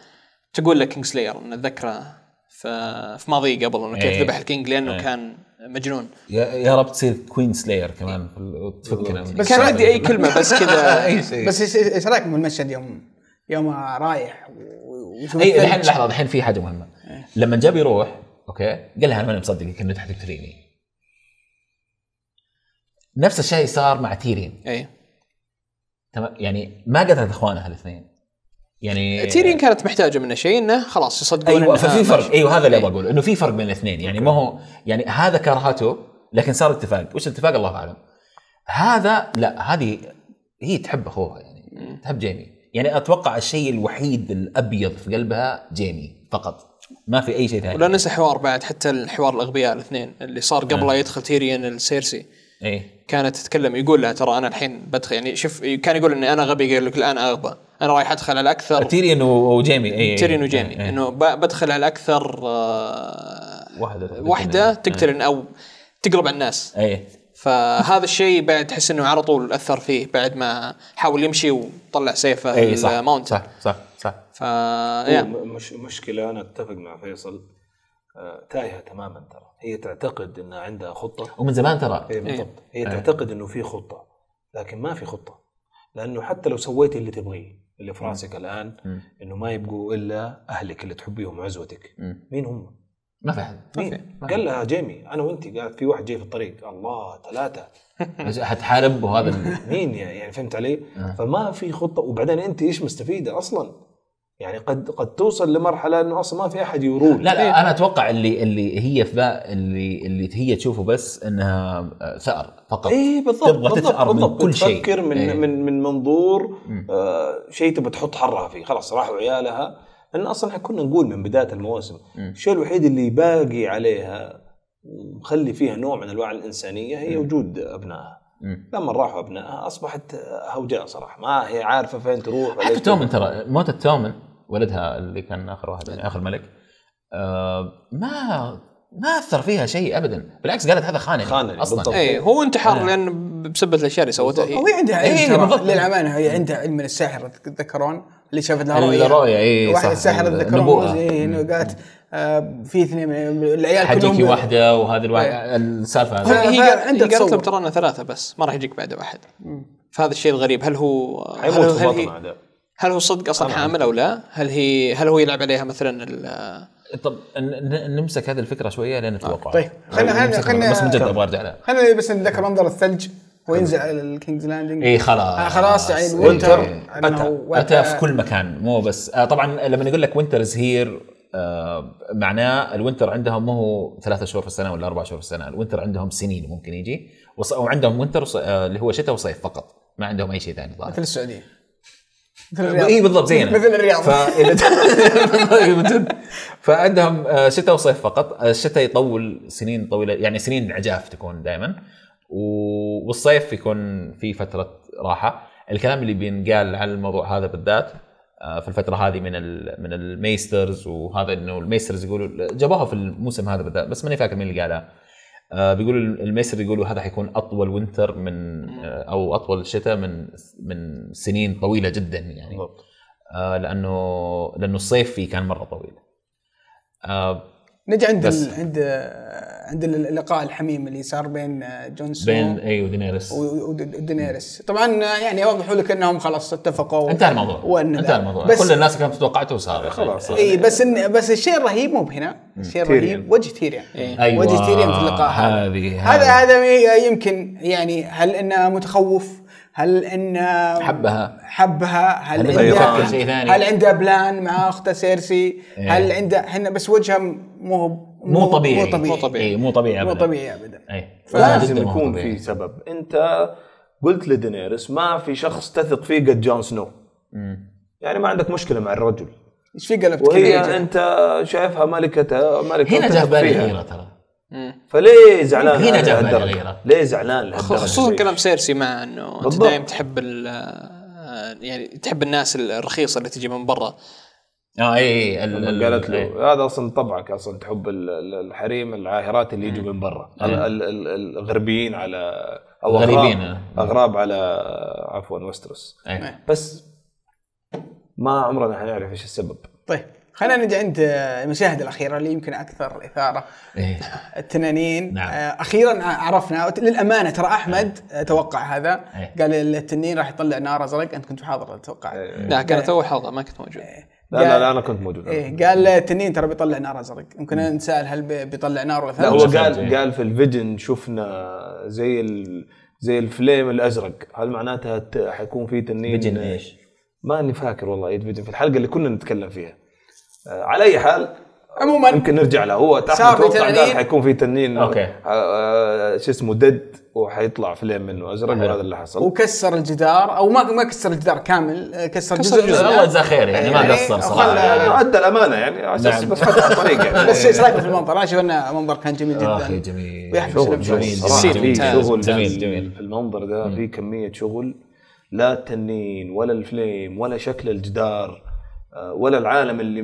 Speaker 2: تقول لك كينج سلاير ان اتذكره في ماضي قبل انه كيف إيه. ذبح الكينج لانه كان مجنون
Speaker 1: يا رب تصير كوين سلاير كمان تفكنا بس كان عندي اي كلمه
Speaker 4: بس كذا بس ايش رايك بالمشهد يوم يوم رايح اي الحين لحظه الحين في
Speaker 1: حاجه مهمه إيه. لما جاب يروح اوكي قال لها انا ماني مصدقك انك حتقتليني نفس الشيء صار مع تيرين اي تمام يعني ما قتلت اخوانها الاثنين يعني تيرين
Speaker 2: كانت محتاجه منه شيء انه خلاص يصدقون ايوه ففي فرق ايوه هذا اللي ابغى إيه. اقوله
Speaker 1: انه في فرق بين الاثنين يعني ما هو يعني هذا كرهته لكن صار اتفاق وش الاتفاق الله اعلم هذا لا هذه هي تحب اخوها يعني تحب جيمي يعني اتوقع الشيء الوحيد الابيض في قلبها جيمي فقط ما في اي شيء ثاني ولا ننسى
Speaker 2: حوار بعد حتى الحوار الاغبياء الاثنين اللي صار قبل نعم. لا آه. يدخل تيريان السيرسي ايه كانت تتكلم يقول لها ترى انا الحين بدخل يعني شوف كان يقول اني انا غبي قال لك الان اغبى انا رايح ادخل على الاكثر تيريان وجيمي اي تيريان إيه. وجيمي إيه،, ايه. انه بدخل على الاكثر آه واحده واحده تقتل إيه. او تقلب على الناس ايه فهذا الشيء بعد تحس انه على طول اثر فيه بعد ما حاول يمشي وطلع سيفه اي صح, صح
Speaker 3: صح صح صح ف... مش مشكله انا اتفق مع فيصل آه، تايهه تماما ترى هي تعتقد ان عندها خطه ومن زمان ترى إيه، إيه. هي بالضبط إيه. هي تعتقد انه في خطه لكن ما في خطه لانه حتى لو سويت اللي تبغيه اللي في راسك الان انه ما يبقوا الا اهلك اللي تحبيهم وعزوتك مين هم؟ ما في احد إيه، قال لها جيمي انا وانت قاعد في واحد جاي في الطريق الله ثلاثه حتحارب وهذا مين يعني فهمت علي؟ آه. فما في خطه وبعدين انت ايش مستفيده اصلا؟ يعني قد قد توصل لمرحله انه اصلا ما في احد يرول
Speaker 1: لا لا إيه. انا اتوقع اللي اللي هي في اللي اللي هي تشوفه بس انها آه،
Speaker 3: ثار فقط اي بالضبط تبغى تثار من كل شيء تفكر من إيه. من من منظور آه شيء تبغى تحط حرها فيه خلاص راحوا عيالها لان اصلا احنا كنا نقول من بدايه المواسم الشيء الوحيد اللي باقي عليها ومخلي فيها نوع من انواع الانسانيه هي م. وجود ابنائها لما راحوا ابنائها اصبحت هوجاء صراحه ما هي عارفه فين تروح حتى
Speaker 1: تومن ترى موت تومن ولدها اللي كان اخر واحد يعني اخر ملك آه ما ما اثر فيها شيء ابدا بالعكس قالت هذا خانني خانني اصلا بالضبط. اي هو
Speaker 2: انتحر لان بسبب الاشياء اللي سوتها هي هي عندها علم إيه، بالضبط للامانه
Speaker 4: هي عندها علم من الساحر تتذكرون اللي شافت لها رؤيه الرؤيه اي واحده سحر الذكر اي انه قالت آه، في اثنين من العيال حجيكي واحده
Speaker 2: وهذه الواحده إيه. السالفه هي قالت لهم ترى انا ثلاثه بس ما راح يجيك بعده واحد فهذا الشيء الغريب هل هو هل هو, هل, هي هل هو صدق اصلا حامل او لا؟ هل هي هل هو يلعب عليها مثلا طب نمسك هذه الفكره شويه لين نتوقع طيب خلينا خلينا بس من جد ابغى ارجع لها
Speaker 4: خلينا بس نتذكر منظر الثلج وينزل على الكينجز لاندنج اي خلاص آه خلاص يعني الوينتر أتى, اتى في كل
Speaker 1: مكان مو بس آه طبعا لما يقول لك وينترز هير آه معناه الوينتر عندهم ما هو ثلاثة شهور في السنه ولا اربع شهور في السنه الوينتر عندهم سنين ممكن يجي وعندهم وينتر آه، اللي هو شتاء وصيف فقط ما عندهم اي شيء ثاني مثل السعوديه
Speaker 4: اي بالضبط زينا مثل الرياض إيه،
Speaker 1: فعندهم آه، شتاء وصيف فقط آه، الشتاء يطول سنين طويله يعني سنين عجاف تكون دائما والصيف يكون في فتره راحه الكلام اللي بينقال عن الموضوع هذا بالذات آه، في الفتره هذه من من الميسترز وهذا انه الميسترز يقولوا جابوها في الموسم هذا بالذات بس ماني فاكر مين اللي قالها آه، بيقولوا الميستر يقولوا هذا حيكون اطول وينتر من آه، او اطول شتاء من من سنين طويله جدا يعني لانه لانه الصيف فيه كان مره طويل
Speaker 4: نجي عند ال... عند عند اللقاء الحميم اللي صار بين آه، جون بين اي أيوة، ودينيرس ودينيرس طبعا آه، يعني وضحوا لك انهم خلاص اتفقوا انتهى الموضوع انتهى الموضوع بس كل
Speaker 1: الناس كانت توقعته وصار خلاص اي
Speaker 4: بس إن بس الشيء الرهيب مو بهنا الشيء الرهيب وجه تيريان أيوة وجه تيريان في اللقاء هذا هذا هذا يمكن يعني هل انه متخوف هل ان آه، حبها حبها هل, عنده شيء ثاني هل عنده بلان مع اخته سيرسي إيه. هل عنده احنا بس وجهه مو مو طبيعي مو طبيعي مو طبيعي إيه، مو طبيعي ابدا مو طبيعي ابدا
Speaker 3: اي
Speaker 1: فلازم يكون
Speaker 4: في
Speaker 3: سبب انت قلت لدينيرس ما في شخص تثق فيه قد جون سنو مم. يعني ما عندك مشكله مع الرجل ايش في قلبت وهي انت شايفها ملكه
Speaker 2: ملكه هنا جاب بالي ترى فليه زعلان هنا جاب غيره ليه زعلان لهالدرجه خصوصا كلام سيرسي مع انه انت دائما تحب يعني تحب الناس الرخيصه اللي تجي من برا
Speaker 3: اه اي
Speaker 1: اي قالت له ايه.
Speaker 2: هذا اصلا طبعك
Speaker 3: اصلا تحب الحريم العاهرات اللي يجوا من برا الغربيين على او غريبين اغراب, آه. أغراب على عفوا وستروس ايه. بس ما عمرنا حنعرف ايش السبب
Speaker 4: طيب خلينا نجي عند المشاهد الاخيره اللي يمكن اكثر اثاره إيه. التنانين نعم. آه، اخيرا عرفنا للامانه ترى احمد إيه. توقع هذا إيه. قال التنين راح يطلع نار ازرق انت كنت حاضر اتوقع إيه. لا كانت اول حلقه ما كنت موجود إيه. لا,
Speaker 3: لا لا انا كنت موجود
Speaker 4: إيه قال التنين ترى بيطلع نار ازرق يمكن نسال هل بيطلع نار ولا لا هو قال
Speaker 3: قال في الفيجن شفنا زي ال زي الفليم الازرق هل معناتها حيكون في تنين فيجن ايش؟ ماني فاكر والله إيه فيجن في الحلقه اللي كنا نتكلم فيها آه، على اي حال
Speaker 4: عموما يمكن نرجع له هو تحت اتوقع
Speaker 3: حيكون في تنين اوكي آه، آه، شو اسمه دد وحيطلع فيلم منه ازرق وهذا اللي حصل
Speaker 4: وكسر الجدار او ما ما كسر الجدار كامل كسر, كسر جزء الله يجزاه خير يعني, ما يعني قصر صراحه
Speaker 3: ادى الامانه يعني عشان نعم. بس فتح الطريق يعني بس ايش
Speaker 4: رايك في المنظر؟ انا اشوف انه منظر كان جميل جدا اخي جميل شغل جميل
Speaker 3: جميل جميل جميل المنظر ذا في كميه شغل لا التنين ولا الفليم ولا شكل الجدار ولا العالم اللي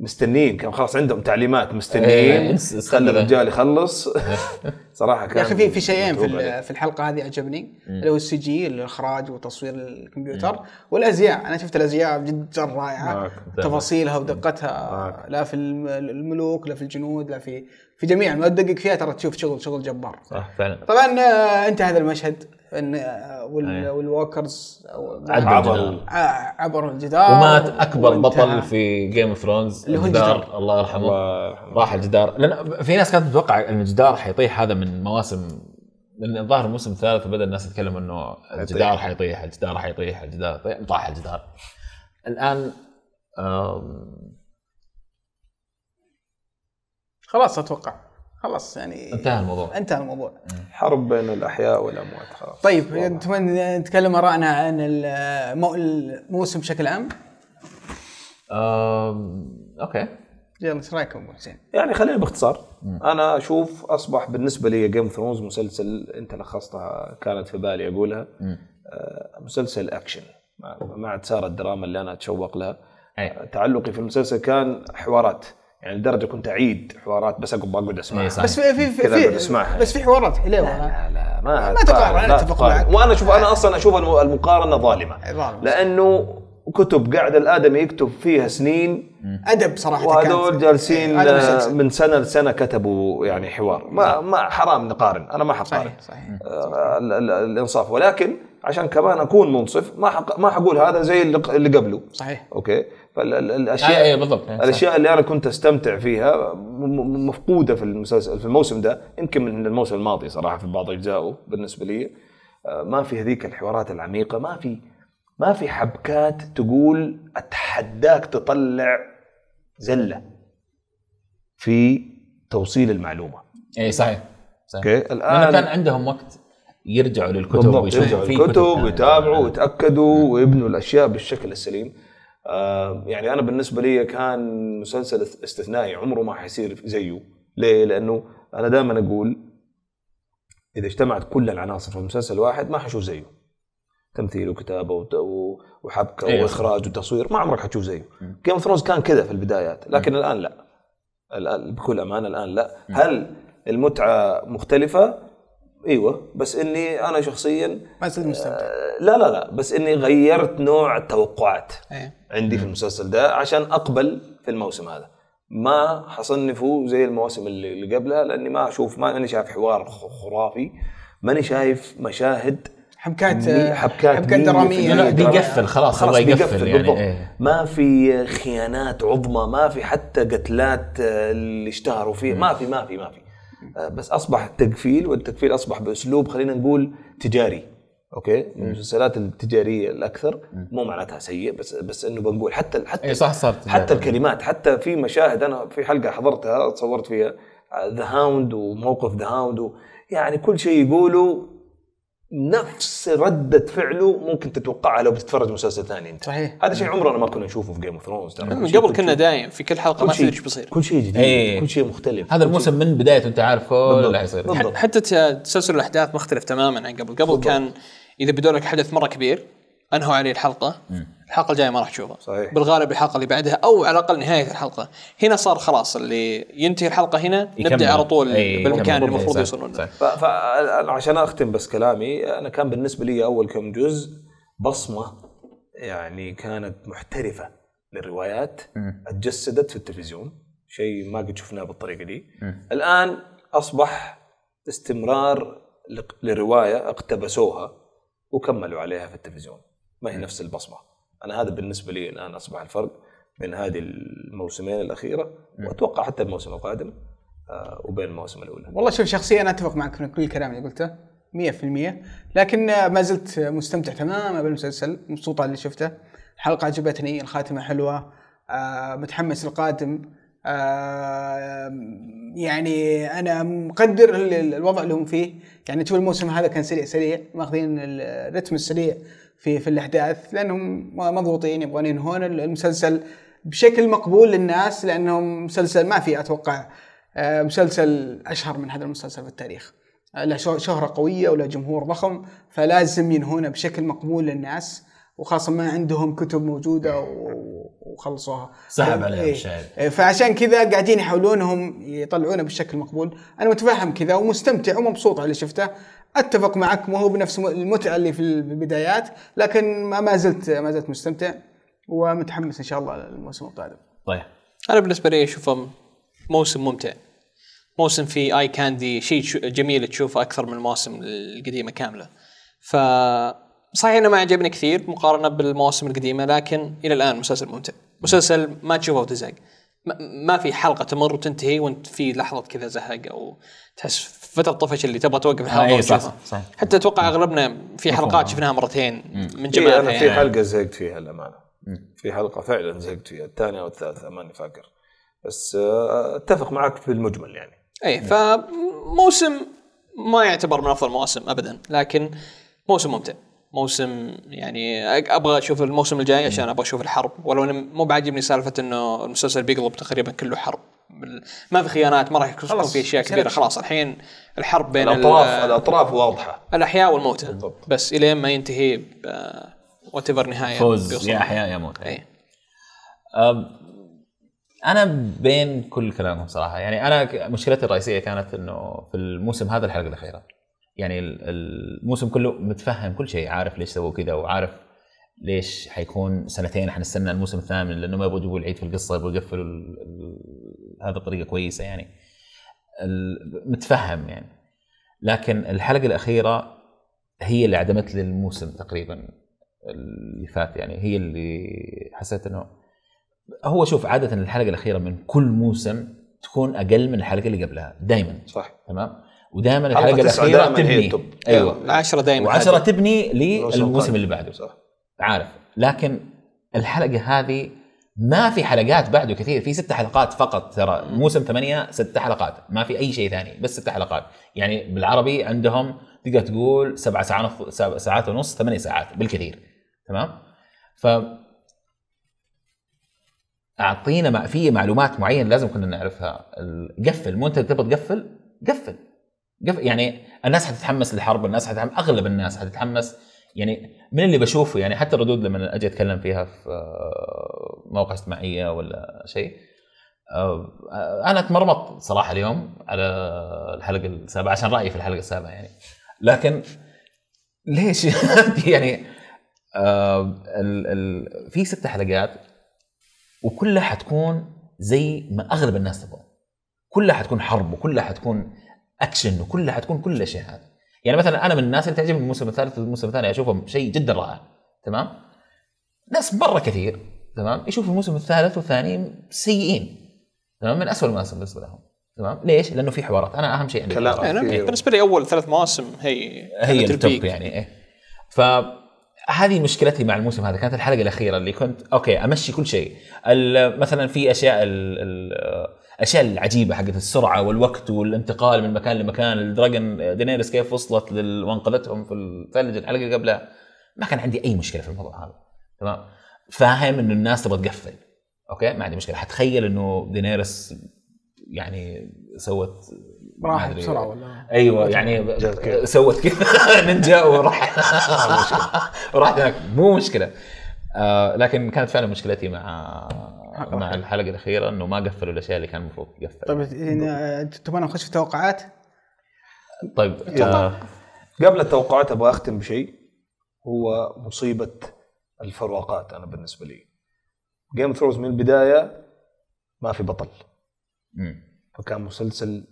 Speaker 3: مستنيين كان خلاص عندهم تعليمات مستنيين إيه، خلى الرجال يخلص صراحه كان يا اخي في في شيئين في, في
Speaker 4: الحلقه هذه عجبني اللي هو السي جي الاخراج وتصوير الكمبيوتر والازياء انا شفت الازياء جدا رائعه تفاصيلها ودقتها لا في الملوك لا في الجنود لا في في جميع ما تدقق فيها ترى تشوف شغل شغل جبار صح فعلا طبعا آه، انتهى هذا المشهد ان آه، إيه. والووكرز عبروا عبروا الجدار آه، ومات اكبر بطل
Speaker 1: في جيم اوف ثرونز اللي هو الجدار الله يرحمه راح الجدار لان في ناس كانت تتوقع ان الجدار حيطيح هذا من مواسم لان الظاهر الموسم الثالث بدا الناس تتكلم انه الجدار حيطيح الجدار حيطيح الجدار طاح الجدار الان
Speaker 4: خلاص اتوقع خلاص يعني
Speaker 3: انتهى الموضوع انتهى الموضوع حرب بين الاحياء والاموات خلاص
Speaker 4: طيب نتمنى نتكلم ارائنا عن الموسم بشكل عام اوكي يلا ايش رايكم ابو حسين؟
Speaker 3: يعني خلينا باختصار انا اشوف اصبح بالنسبه لي جيم اوف ثرونز مسلسل انت لخصتها كانت في بالي اقولها آه، مسلسل اكشن ما عاد صار الدراما اللي انا اتشوق لها تعلقي في المسلسل كان حوارات يعني لدرجه كنت اعيد حوارات بس اقعد اسمع اسمعها إيه بس في في في, في بس
Speaker 4: في حوارات حلوه لا, لا لا ما ما تقارن انا اتفق معك
Speaker 3: وانا اشوف انا إيه. اصلا اشوف المقارنه ظالمه إيه، لانه كتب قاعد الادمي يكتب فيها سنين ادب صراحه وهذول إيه، جالسين من سنه لسنه كتبوا يعني حوار ما ما حرام نقارن انا ما حقارن صحيح صحيح, آه، الانصاف ولكن عشان كمان اكون منصف ما ما حقول هذا زي اللي قبله صحيح اوكي فالاشياء آه إيه،
Speaker 1: بالضبط يعني الاشياء
Speaker 3: اللي انا كنت استمتع فيها مفقوده في المسلسل في الموسم ده يمكن من الموسم الماضي صراحه في بعض اجزائه بالنسبه لي آه، ما في هذيك الحوارات العميقه ما في ما في حبكات تقول اتحداك تطلع زله في توصيل المعلومه
Speaker 1: اي صحيح صحيح اوكي الان كان عندهم وقت
Speaker 3: يرجعوا للكتب ويشوفوا يرجعوا الكتب ويتابعوا ويتاكدوا نعم. ويبنوا الاشياء بالشكل السليم آه، يعني انا بالنسبه لي كان مسلسل استثنائي عمره ما حيصير زيه ليه؟ لانه انا دائما اقول اذا اجتمعت كل العناصر في مسلسل واحد ما حشوف زيه تمثيل وكتابه وحبكه إيه. واخراج وتصوير ما عمرك حتشوف زيه جيم اوف ثرونز كان كذا في البدايات لكن م. الان لا الان بكل امانه الان لا م. هل المتعه مختلفه ايوه بس اني انا شخصيا
Speaker 4: ما زلت مستمتع آه،
Speaker 3: لا لا لا بس اني غيرت نوع التوقعات أيه. عندي في المسلسل ده عشان اقبل في الموسم هذا ما حصنفه زي المواسم اللي قبلها لاني ما اشوف ما انا شايف حوار خرافي ماني شايف مشاهد حبكات حبكات, حبكات دراميه لا بيقفل خلاص خلاص يقفل, يعني بالضبط. ايه. ما في خيانات عظمى ما في حتى قتلات آه، اللي اشتهروا فيه ما في ما في ما في آه، بس اصبح التقفيل والتقفيل اصبح باسلوب خلينا نقول تجاري اوكي المسلسلات التجاريه الاكثر مو معناتها سيء بس بس انه بنقول حتى حتى أي صح صار حتى الكلمات حتى في مشاهد انا في حلقه حضرتها تصورت فيها ذا آه، هاوند وموقف ذا هاوند يعني كل شيء يقوله نفس ردة فعله ممكن تتوقعها لو بتتفرج مسلسل ثاني انت صحيح هذا شيء
Speaker 2: عمرنا ما كنا نشوفه في جيم اوف ثرونز من قبل كنا دايم في كل حلقه كل ما تدري ايش بيصير كل شيء جديد ايه. كل شيء مختلف هذا الموسم من بدايته انت عارف كل اللي حيصير حتى تسلسل الاحداث مختلف تماما عن قبل قبل بالضبط. كان اذا بدوا لك حدث مره كبير انهوا عليه الحلقه مم. الحلقه الجايه ما راح تشوفه صحيح بالغالب الحلقه اللي بعدها او على الاقل نهايه الحلقه هنا صار خلاص اللي ينتهي الحلقه هنا نبدا على طول أي بالمكان اللي المفروض يوصلون له
Speaker 3: فعشان اختم بس كلامي انا كان بالنسبه لي اول كم جزء بصمه يعني كانت محترفه للروايات اتجسدت في التلفزيون شيء ما قد شفناه بالطريقه دي الان اصبح استمرار لروايه اقتبسوها وكملوا عليها في التلفزيون ما هي نفس البصمه انا هذا بالنسبه لي الان اصبح الفرق بين هذه الموسمين الاخيره واتوقع حتى الموسم القادم آه، وبين الموسم الاولى.
Speaker 4: والله شوف شخصيا انا اتفق معك في كل الكلام اللي قلته 100% لكن آه، ما زلت آه، مستمتع تماما بالمسلسل مبسوط على اللي شفته الحلقه عجبتني الخاتمه حلوه متحمس القادم يعني انا مقدر الوضع اللي هم فيه يعني تشوف الموسم هذا كان سريع سريع ماخذين الرتم السريع في في الاحداث لانهم مضغوطين يبغون ينهون المسلسل بشكل مقبول للناس لانهم مسلسل ما في اتوقع آه، مسلسل اشهر من هذا المسلسل في التاريخ آه، لا شهره قويه ولا جمهور ضخم فلازم ينهونه بشكل مقبول للناس وخاصه ما عندهم كتب موجوده وخلصوها سحب عليهم إيه. إيه، فعشان كذا قاعدين يحاولون يطلعونه بشكل مقبول انا متفهم كذا ومستمتع ومبسوط على اللي شفته اتفق معك ما هو بنفس المتعه اللي في البدايات لكن ما زلت ما زلت مستمتع ومتحمس ان شاء الله للموسم القادم.
Speaker 2: طيب انا بالنسبه لي اشوفه موسم ممتع. موسم في اي كاندي شيء جميل تشوفه اكثر من المواسم القديمه كامله. ف صحيح انه ما عجبني كثير مقارنه بالمواسم القديمه لكن الى الان مسلسل ممتع. مسلسل ما تشوفه وتزهق. ما في حلقه تمر وتنتهي وانت في لحظه كذا زهق او تحس فتره طفش اللي تبغى توقف الحلقه آه إيه، صح, صح, حتى اتوقع اغلبنا في حلقات شفناها مرتين من إيه، جماعه إيه انا في حلقه
Speaker 3: زهقت فيها الامانه في حلقه فعلا زهقت فيها الثانيه او الثالثه ماني فاكر بس آه، اتفق معك في المجمل يعني
Speaker 2: اي فموسم ما يعتبر من افضل المواسم ابدا لكن موسم ممتع موسم يعني ابغى اشوف الموسم الجاي عشان ابغى اشوف الحرب ولو انا مو بعاجبني سالفه انه المسلسل بيقلب تقريبا كله حرب ما في خيانات ما راح يكون في اشياء كبيره خلاص الحين الحرب بين الاطراف الاطراف واضحه الاحياء والموتى بس الين ما ينتهي وات ايفر نهايه فوز يا احياء يا
Speaker 1: موتى إيه. انا بين كل كلامهم صراحه يعني انا مشكلتي الرئيسيه كانت انه في الموسم هذا الحلقه الاخيره يعني الموسم كله متفهم كل شيء عارف ليش سووا كذا وعارف ليش حيكون سنتين حنستنى الموسم الثامن لانه ما يبغوا يجيبوا العيد في القصه يبغوا يقفلوا هذا بطريقه كويسه يعني متفهم يعني لكن الحلقه الاخيره هي اللي عدمت لي الموسم تقريبا اللي فات يعني هي اللي حسيت انه هو شوف عاده الحلقه الاخيره من كل موسم تكون اقل من الحلقه اللي قبلها دائما صح تمام ودائما الحلقه الاخيره تبني ايوه 10 دائما و10 تبني للموسم اللي بعده صح عارف لكن الحلقه هذه ما في حلقات بعده كثير في ست حلقات فقط ترى موسم ثمانية ست حلقات ما في اي شيء ثاني بس ست حلقات يعني بالعربي عندهم تقدر تقول سبع ساعات ساعات ونص ثمانية ساعات بالكثير تمام ف اعطينا ما في معلومات معينه لازم كنا نعرفها قفل مو انت تبغى تقفل قفل قفل يعني الناس حتتحمس للحرب الناس حتتحمس اغلب الناس حتتحمس يعني من اللي بشوفه يعني حتى الردود لما اجي اتكلم فيها في آه، مواقع اجتماعيه ولا شيء آه، انا اتمرمط صراحه اليوم على الحلقه السابعه عشان رايي في الحلقه السابعه يعني لكن ليش يعني آه، ال ال في ست حلقات وكلها حتكون زي ما اغلب الناس تبغى كلها حتكون حرب وكلها حتكون اكشن وكلها حتكون كل الاشياء هذه يعني مثلا انا من الناس اللي تعجبني الموسم الثالث والموسم الثاني اشوفهم شيء جدا رائع تمام ناس مره كثير تمام يشوف الموسم الثالث والثاني سيئين تمام من اسوء المواسم بالنسبه لهم تمام ليش؟ لانه في حوارات انا اهم شيء عندي كلام يعني
Speaker 2: بالنسبه لي اول ثلاث مواسم هي هي التوب يعني
Speaker 1: ايه فهذه مشكلتي مع الموسم هذا كانت الحلقه الاخيره اللي كنت اوكي امشي كل شيء مثلا في اشياء الـ الـ الاشياء العجيبه حقت السرعه والوقت والانتقال من مكان لمكان الدراجون دينيرس كيف وصلت لل... وانقذتهم في الثلج الحلقه اللي قبلها ما كان عندي اي مشكله في الموضوع هذا تمام فاهم انه الناس تبغى تقفل اوكي ما عندي مشكله حتخيل انه دينيرس يعني سوت راحت بسرعه ولا ايوه يعني سوت كذا نينجا وراح وراحت هناك مو مشكله آه لكن كانت فعلا مشكلتي مع مع الحلقه الاخيره انه ما قفلوا الاشياء اللي كان المفروض يقفل
Speaker 4: طيب تبغى نخش في توقعات؟
Speaker 3: طيب قبل التوقعات ابغى اختم بشيء هو مصيبه الفروقات انا بالنسبه لي جيم اوف ثرونز من البدايه ما في بطل مم. فكان مسلسل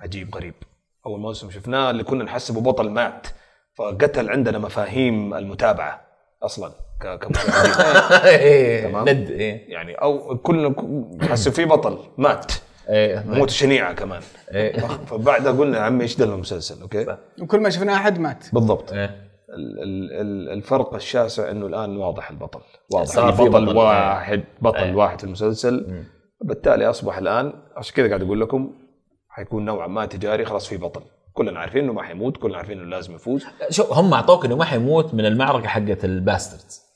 Speaker 3: عجيب غريب اول موسم شفناه اللي كنا نحسبه بطل مات فقتل عندنا مفاهيم المتابعه اصلا إيه، تمام ند ايه يعني او كل حس في بطل مات ايه موت شنيعه كمان ايه فبعدها قلنا يا عمي ايش ده المسلسل اوكي
Speaker 4: وكل ما شفنا احد مات
Speaker 3: بالضبط ايه الفرق الشاسع انه الان واضح البطل واضح صار في بطل واحد بطل ايه. واحد في المسلسل بالتالي اصبح الان عشان كذا قاعد اقول لكم حيكون نوعا ما تجاري خلاص في بطل كلنا عارفين انه ما حيموت كلنا عارفين انه لازم يفوز
Speaker 1: شوف هم اعطوك انه ما حيموت من المعركه حقت الباستردز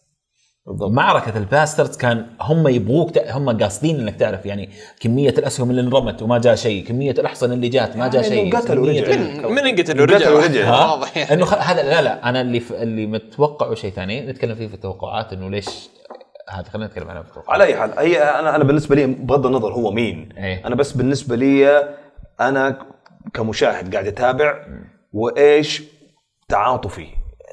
Speaker 1: بالضبط. معركة الباسترز كان هم يبغوك ت... هم قاصدين انك تعرف يعني كمية الاسهم اللي انرمت وما جاء شيء، كمية الاحصنة اللي جات ما جاء يعني شيء قتل ورجع
Speaker 2: من قتل ورجع ورجع واضح يعني انه خ...
Speaker 1: هذا لا لا انا اللي ف... اللي متوقعه شيء ثاني نتكلم فيه في التوقعات انه ليش هذا خلينا نتكلم عنها في التوقعات
Speaker 3: على اي حال اي انا انا بالنسبة لي بغض النظر هو مين ايه؟ انا بس بالنسبة لي انا كمشاهد قاعد اتابع وايش تعاطفي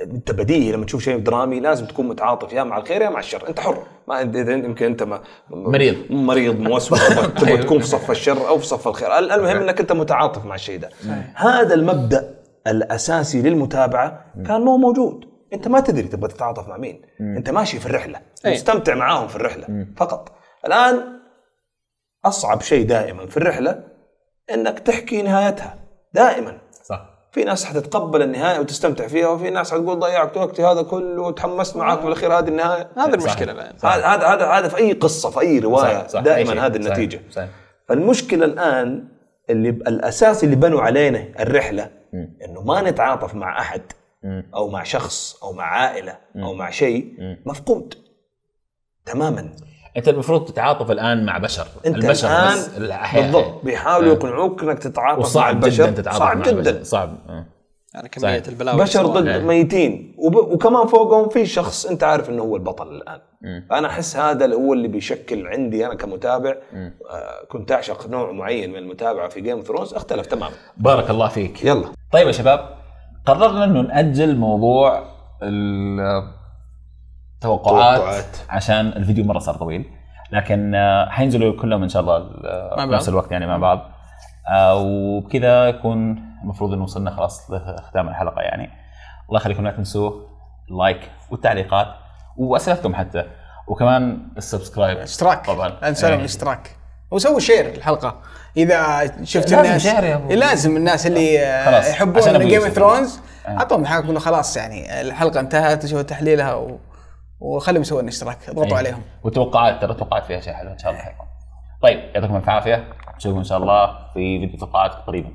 Speaker 3: انت بديهي لما تشوف شيء درامي لازم تكون متعاطف يا مع الخير يا مع الشر انت حر ما اذا يمكن انت ما مريض مريض موسوس تبغى تكون أيوه. في صف الشر او في صف الخير المهم انك انت متعاطف مع الشيء ده هذا المبدا الاساسي للمتابعه كان مو موجود انت ما تدري تبغى تتعاطف مع مين انت ماشي في الرحله مستمتع معاهم في الرحله فقط الان اصعب شيء دائما في الرحله انك تحكي نهايتها دائما في ناس حتتقبل النهايه وتستمتع فيها وفي ناس حتقول ضيعت وقتي هذا كله وتحمست معاك آه. بالاخير هذه النهايه هذا المشكله الان هذا هذا هذا في اي قصه في اي روايه صح صح دائما هذه النتيجه صح صح فالمشكله الان اللي الاساس اللي بنوا علينا الرحله م. انه ما نتعاطف مع احد م. او مع شخص او مع عائله م. او مع شيء مفقود تماما انت المفروض تتعاطف الان مع بشر انت البشر الآن بس بالضبط بيحاولوا اه. يقنعوك انك تتعاطف مع البشر جداً تتعاطف صعب مع جدا البشر. صعب أه. يعني كميه صحيح. البلاوي بشر ضد يعني. ميتين وب... وكمان فوقهم في شخص انت عارف انه هو البطل الان م. اه. فانا احس هذا اللي هو اللي بيشكل عندي انا كمتابع آه كنت اعشق نوع معين من المتابعه في جيم اوف ثرونز اختلف تماما
Speaker 1: بارك الله فيك يلا
Speaker 3: طيب يا شباب قررنا انه
Speaker 1: ناجل موضوع توقعات, توقعات عشان الفيديو مره صار طويل لكن آه، حينزلوا كلهم ان شاء الله في آه، نفس الوقت يعني مع بعض آه، وبكذا يكون المفروض انه وصلنا خلاص لختام الحلقه يعني الله يخليكم لا تنسوا اللايك والتعليقات واسئلتكم حتى وكمان
Speaker 4: السبسكرايب اشتراك طبعا انسى يعني الاشتراك إيه. وسووا شير الحلقه اذا شفت لازم الناس شير يا لازم الناس اللي يحبون جيم اوف ثرونز اعطوهم حقهم انه خلاص يعني الحلقه انتهت وشوفوا تحليلها و... وخليهم يسوون اشتراك اضغطوا أيه. عليهم
Speaker 1: وتوقعات ترى توقعات فيها شيء حلو ان شاء الله حلو. طيب يعطيكم الف عافيه نشوفكم ان شاء الله في فيديو توقعات قريبا